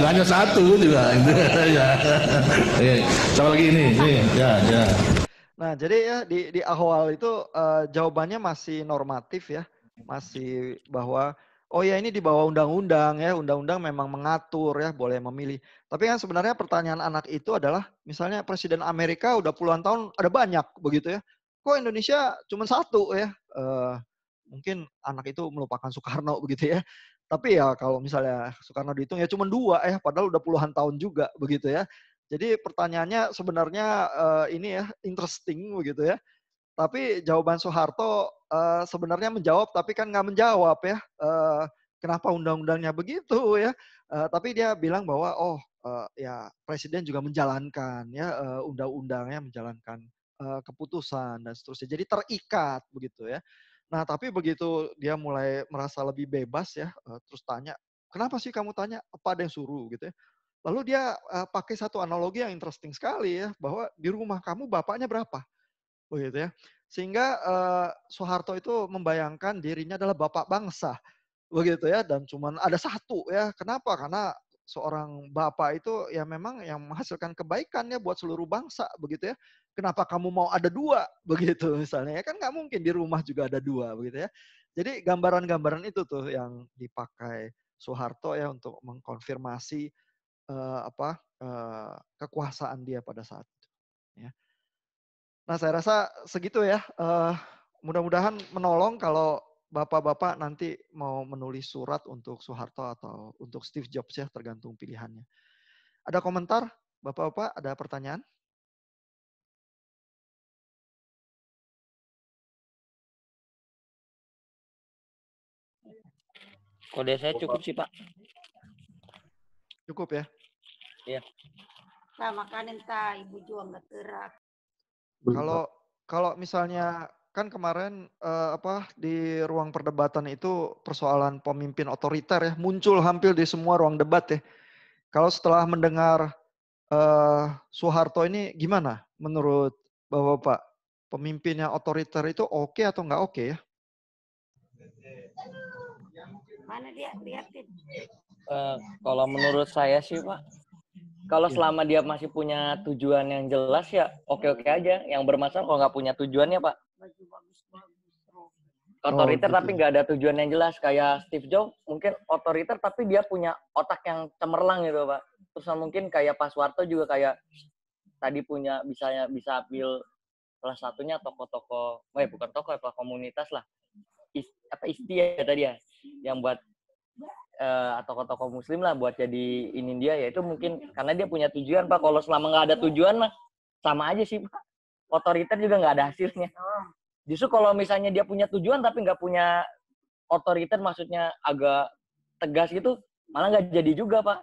hanya satu juga. Iya. ya. Sama lagi ini, ini ya ya. Iya. Nah jadi ya di di awal itu uh, jawabannya masih normatif ya, masih bahwa oh ya ini di bawah undang-undang ya, undang-undang memang mengatur ya boleh memilih. Tapi kan sebenarnya pertanyaan anak itu adalah misalnya presiden Amerika udah puluhan tahun ada banyak begitu ya. Kok Indonesia cuma satu ya? Uh, mungkin anak itu melupakan Soekarno begitu ya. Tapi ya kalau misalnya Soekarno dihitung ya cuma dua ya, eh, padahal udah puluhan tahun juga begitu ya. Jadi pertanyaannya sebenarnya uh, ini ya interesting begitu ya. Tapi jawaban Soeharto uh, sebenarnya menjawab tapi kan nggak menjawab ya. Uh, kenapa undang-undangnya begitu ya? Uh, tapi dia bilang bahwa oh uh, ya presiden juga menjalankan ya uh, undang-undangnya menjalankan uh, keputusan dan seterusnya. Jadi terikat begitu ya. Nah, tapi begitu dia mulai merasa lebih bebas ya, eh, terus tanya, kenapa sih kamu tanya? Apa ada yang suruh gitu ya? Lalu dia eh, pakai satu analogi yang interesting sekali ya, bahwa di rumah kamu bapaknya berapa? Begitu ya. Sehingga eh, Soeharto itu membayangkan dirinya adalah bapak bangsa. Begitu ya, dan cuman ada satu ya. Kenapa? Karena seorang bapak itu ya memang yang menghasilkan kebaikannya buat seluruh bangsa begitu ya kenapa kamu mau ada dua begitu misalnya ya kan nggak mungkin di rumah juga ada dua begitu ya jadi gambaran-gambaran itu tuh yang dipakai Soeharto ya untuk mengkonfirmasi uh, apa uh, kekuasaan dia pada saat itu ya nah saya rasa segitu ya uh, mudah-mudahan menolong kalau bapak-bapak nanti mau menulis surat untuk Soeharto atau untuk Steve Jobs ya tergantung pilihannya ada komentar Bapak-bapak ada pertanyaan? Kode saya cukup sih Pak. Cukup ya? Iya. Nah, makanin ta ibu juga nggak gerak. Kalau kalau misalnya kan kemarin uh, apa di ruang perdebatan itu persoalan pemimpin otoriter ya muncul hampir di semua ruang debat ya. Kalau setelah mendengar uh, Soeharto ini gimana menurut bapak-bapak pemimpin otoriter itu oke okay atau enggak oke okay ya? Mana dia? Liatin. Uh, kalau menurut saya sih, Pak, kalau selama dia masih punya tujuan yang jelas ya oke-oke aja. Yang bermasalah kalau nggak punya tujuannya, Pak. Otoriter oh, tapi gitu. nggak ada tujuan yang jelas. Kayak Steve Jobs mungkin otoriter tapi dia punya otak yang cemerlang gitu, Pak. Terus mungkin kayak Pak Soeharto juga kayak tadi punya bisa bisa ambil salah satunya toko-toko, eh bukan toko, apa ya, komunitas lah is, apa ya tadi ya yang buat uh, tokoh-tokoh muslim lah buat jadi ini dia ya itu mungkin karena dia punya tujuan pak kalau selama nggak ada tujuan mah sama aja sih pak otoriter juga nggak ada hasilnya justru kalau misalnya dia punya tujuan tapi nggak punya otoriter maksudnya agak tegas gitu malah nggak jadi juga pak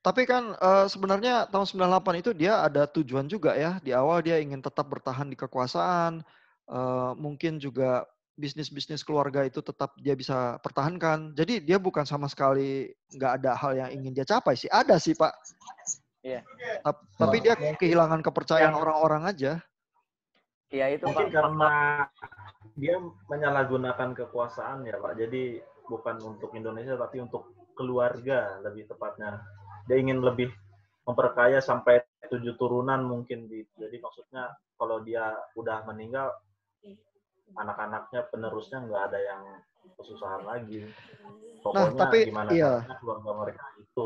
tapi kan uh, sebenarnya tahun 98 itu dia ada tujuan juga ya di awal dia ingin tetap bertahan di kekuasaan uh, mungkin juga bisnis-bisnis keluarga itu tetap dia bisa pertahankan. Jadi dia bukan sama sekali nggak ada hal yang ingin dia capai sih. Ada sih Pak. Iya. Tapi dia nah, kehilangan kepercayaan orang-orang aja. Iya itu Mungkin Pak. karena dia menyalahgunakan kekuasaan ya Pak. Jadi bukan untuk Indonesia tapi untuk keluarga lebih tepatnya. Dia ingin lebih memperkaya sampai tujuh turunan mungkin. Jadi maksudnya kalau dia udah meninggal anak-anaknya penerusnya nggak ada yang kesusahan lagi. Nah, Pokoknya nah, tapi, gimana iya. keluarga mereka itu.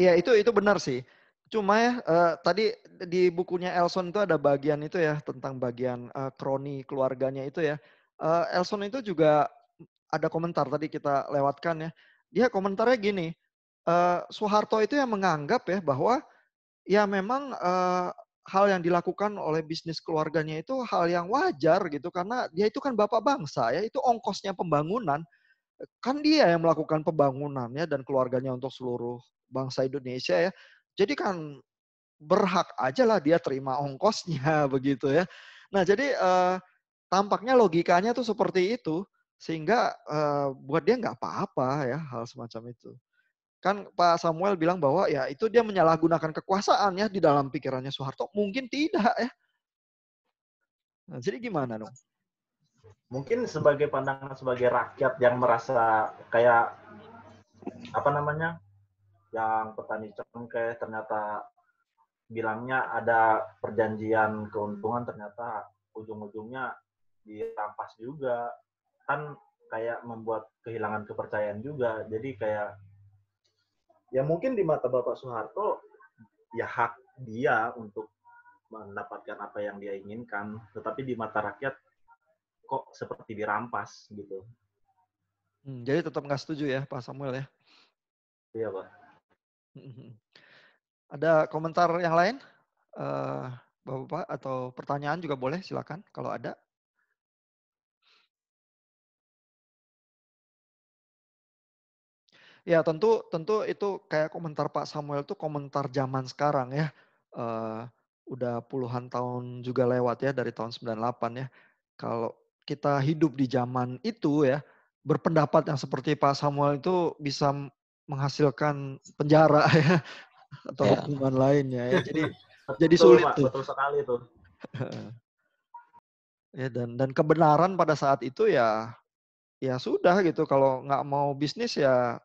Iya itu itu benar sih. Cuma ya uh, tadi di bukunya Elson itu ada bagian itu ya tentang bagian uh, kroni keluarganya itu ya. Uh, Elson itu juga ada komentar tadi kita lewatkan ya. Dia komentarnya gini, uh, Soeharto itu yang menganggap ya bahwa ya memang uh, hal yang dilakukan oleh bisnis keluarganya itu hal yang wajar gitu karena dia itu kan bapak bangsa ya itu ongkosnya pembangunan kan dia yang melakukan pembangunan ya dan keluarganya untuk seluruh bangsa Indonesia ya jadi kan berhak aja lah dia terima ongkosnya begitu ya nah jadi eh, tampaknya logikanya tuh seperti itu sehingga eh, buat dia nggak apa-apa ya hal semacam itu kan Pak Samuel bilang bahwa ya itu dia menyalahgunakan kekuasaannya di dalam pikirannya Soeharto. Mungkin tidak ya. Nah, jadi gimana dong? Mungkin sebagai pandangan sebagai rakyat yang merasa kayak apa namanya yang petani cengkeh ternyata bilangnya ada perjanjian keuntungan ternyata ujung-ujungnya dirampas juga kan kayak membuat kehilangan kepercayaan juga jadi kayak ya mungkin di mata Bapak Soeharto ya hak dia untuk mendapatkan apa yang dia inginkan, tetapi di mata rakyat kok seperti dirampas gitu. Hmm, jadi tetap nggak setuju ya Pak Samuel ya? Iya Pak. Hmm. Ada komentar yang lain, uh, Bapak-Bapak atau pertanyaan juga boleh silakan kalau ada. Ya tentu tentu itu kayak komentar Pak Samuel itu komentar zaman sekarang ya. Uh, udah puluhan tahun juga lewat ya dari tahun 98 ya. Kalau kita hidup di zaman itu ya, berpendapat yang seperti Pak Samuel itu bisa menghasilkan penjara ya atau ya. hukuman lainnya ya. Jadi jadi sulit Pak, tuh. Betul sekali tuh. ya dan dan kebenaran pada saat itu ya ya sudah gitu kalau nggak mau bisnis ya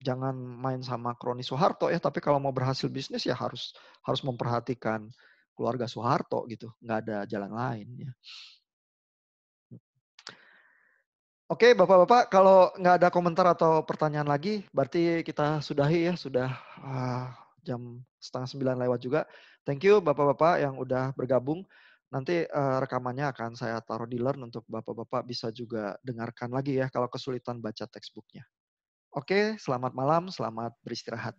jangan main sama kroni Soeharto ya, tapi kalau mau berhasil bisnis ya harus harus memperhatikan keluarga Soeharto gitu, nggak ada jalan lain ya. Oke, Bapak-bapak, kalau nggak ada komentar atau pertanyaan lagi, berarti kita sudahi ya, sudah ah, jam setengah sembilan lewat juga. Thank you Bapak-bapak yang udah bergabung. Nanti uh, rekamannya akan saya taruh di Learn untuk Bapak-bapak bisa juga dengarkan lagi ya kalau kesulitan baca textbooknya. Oke, selamat malam, selamat beristirahat.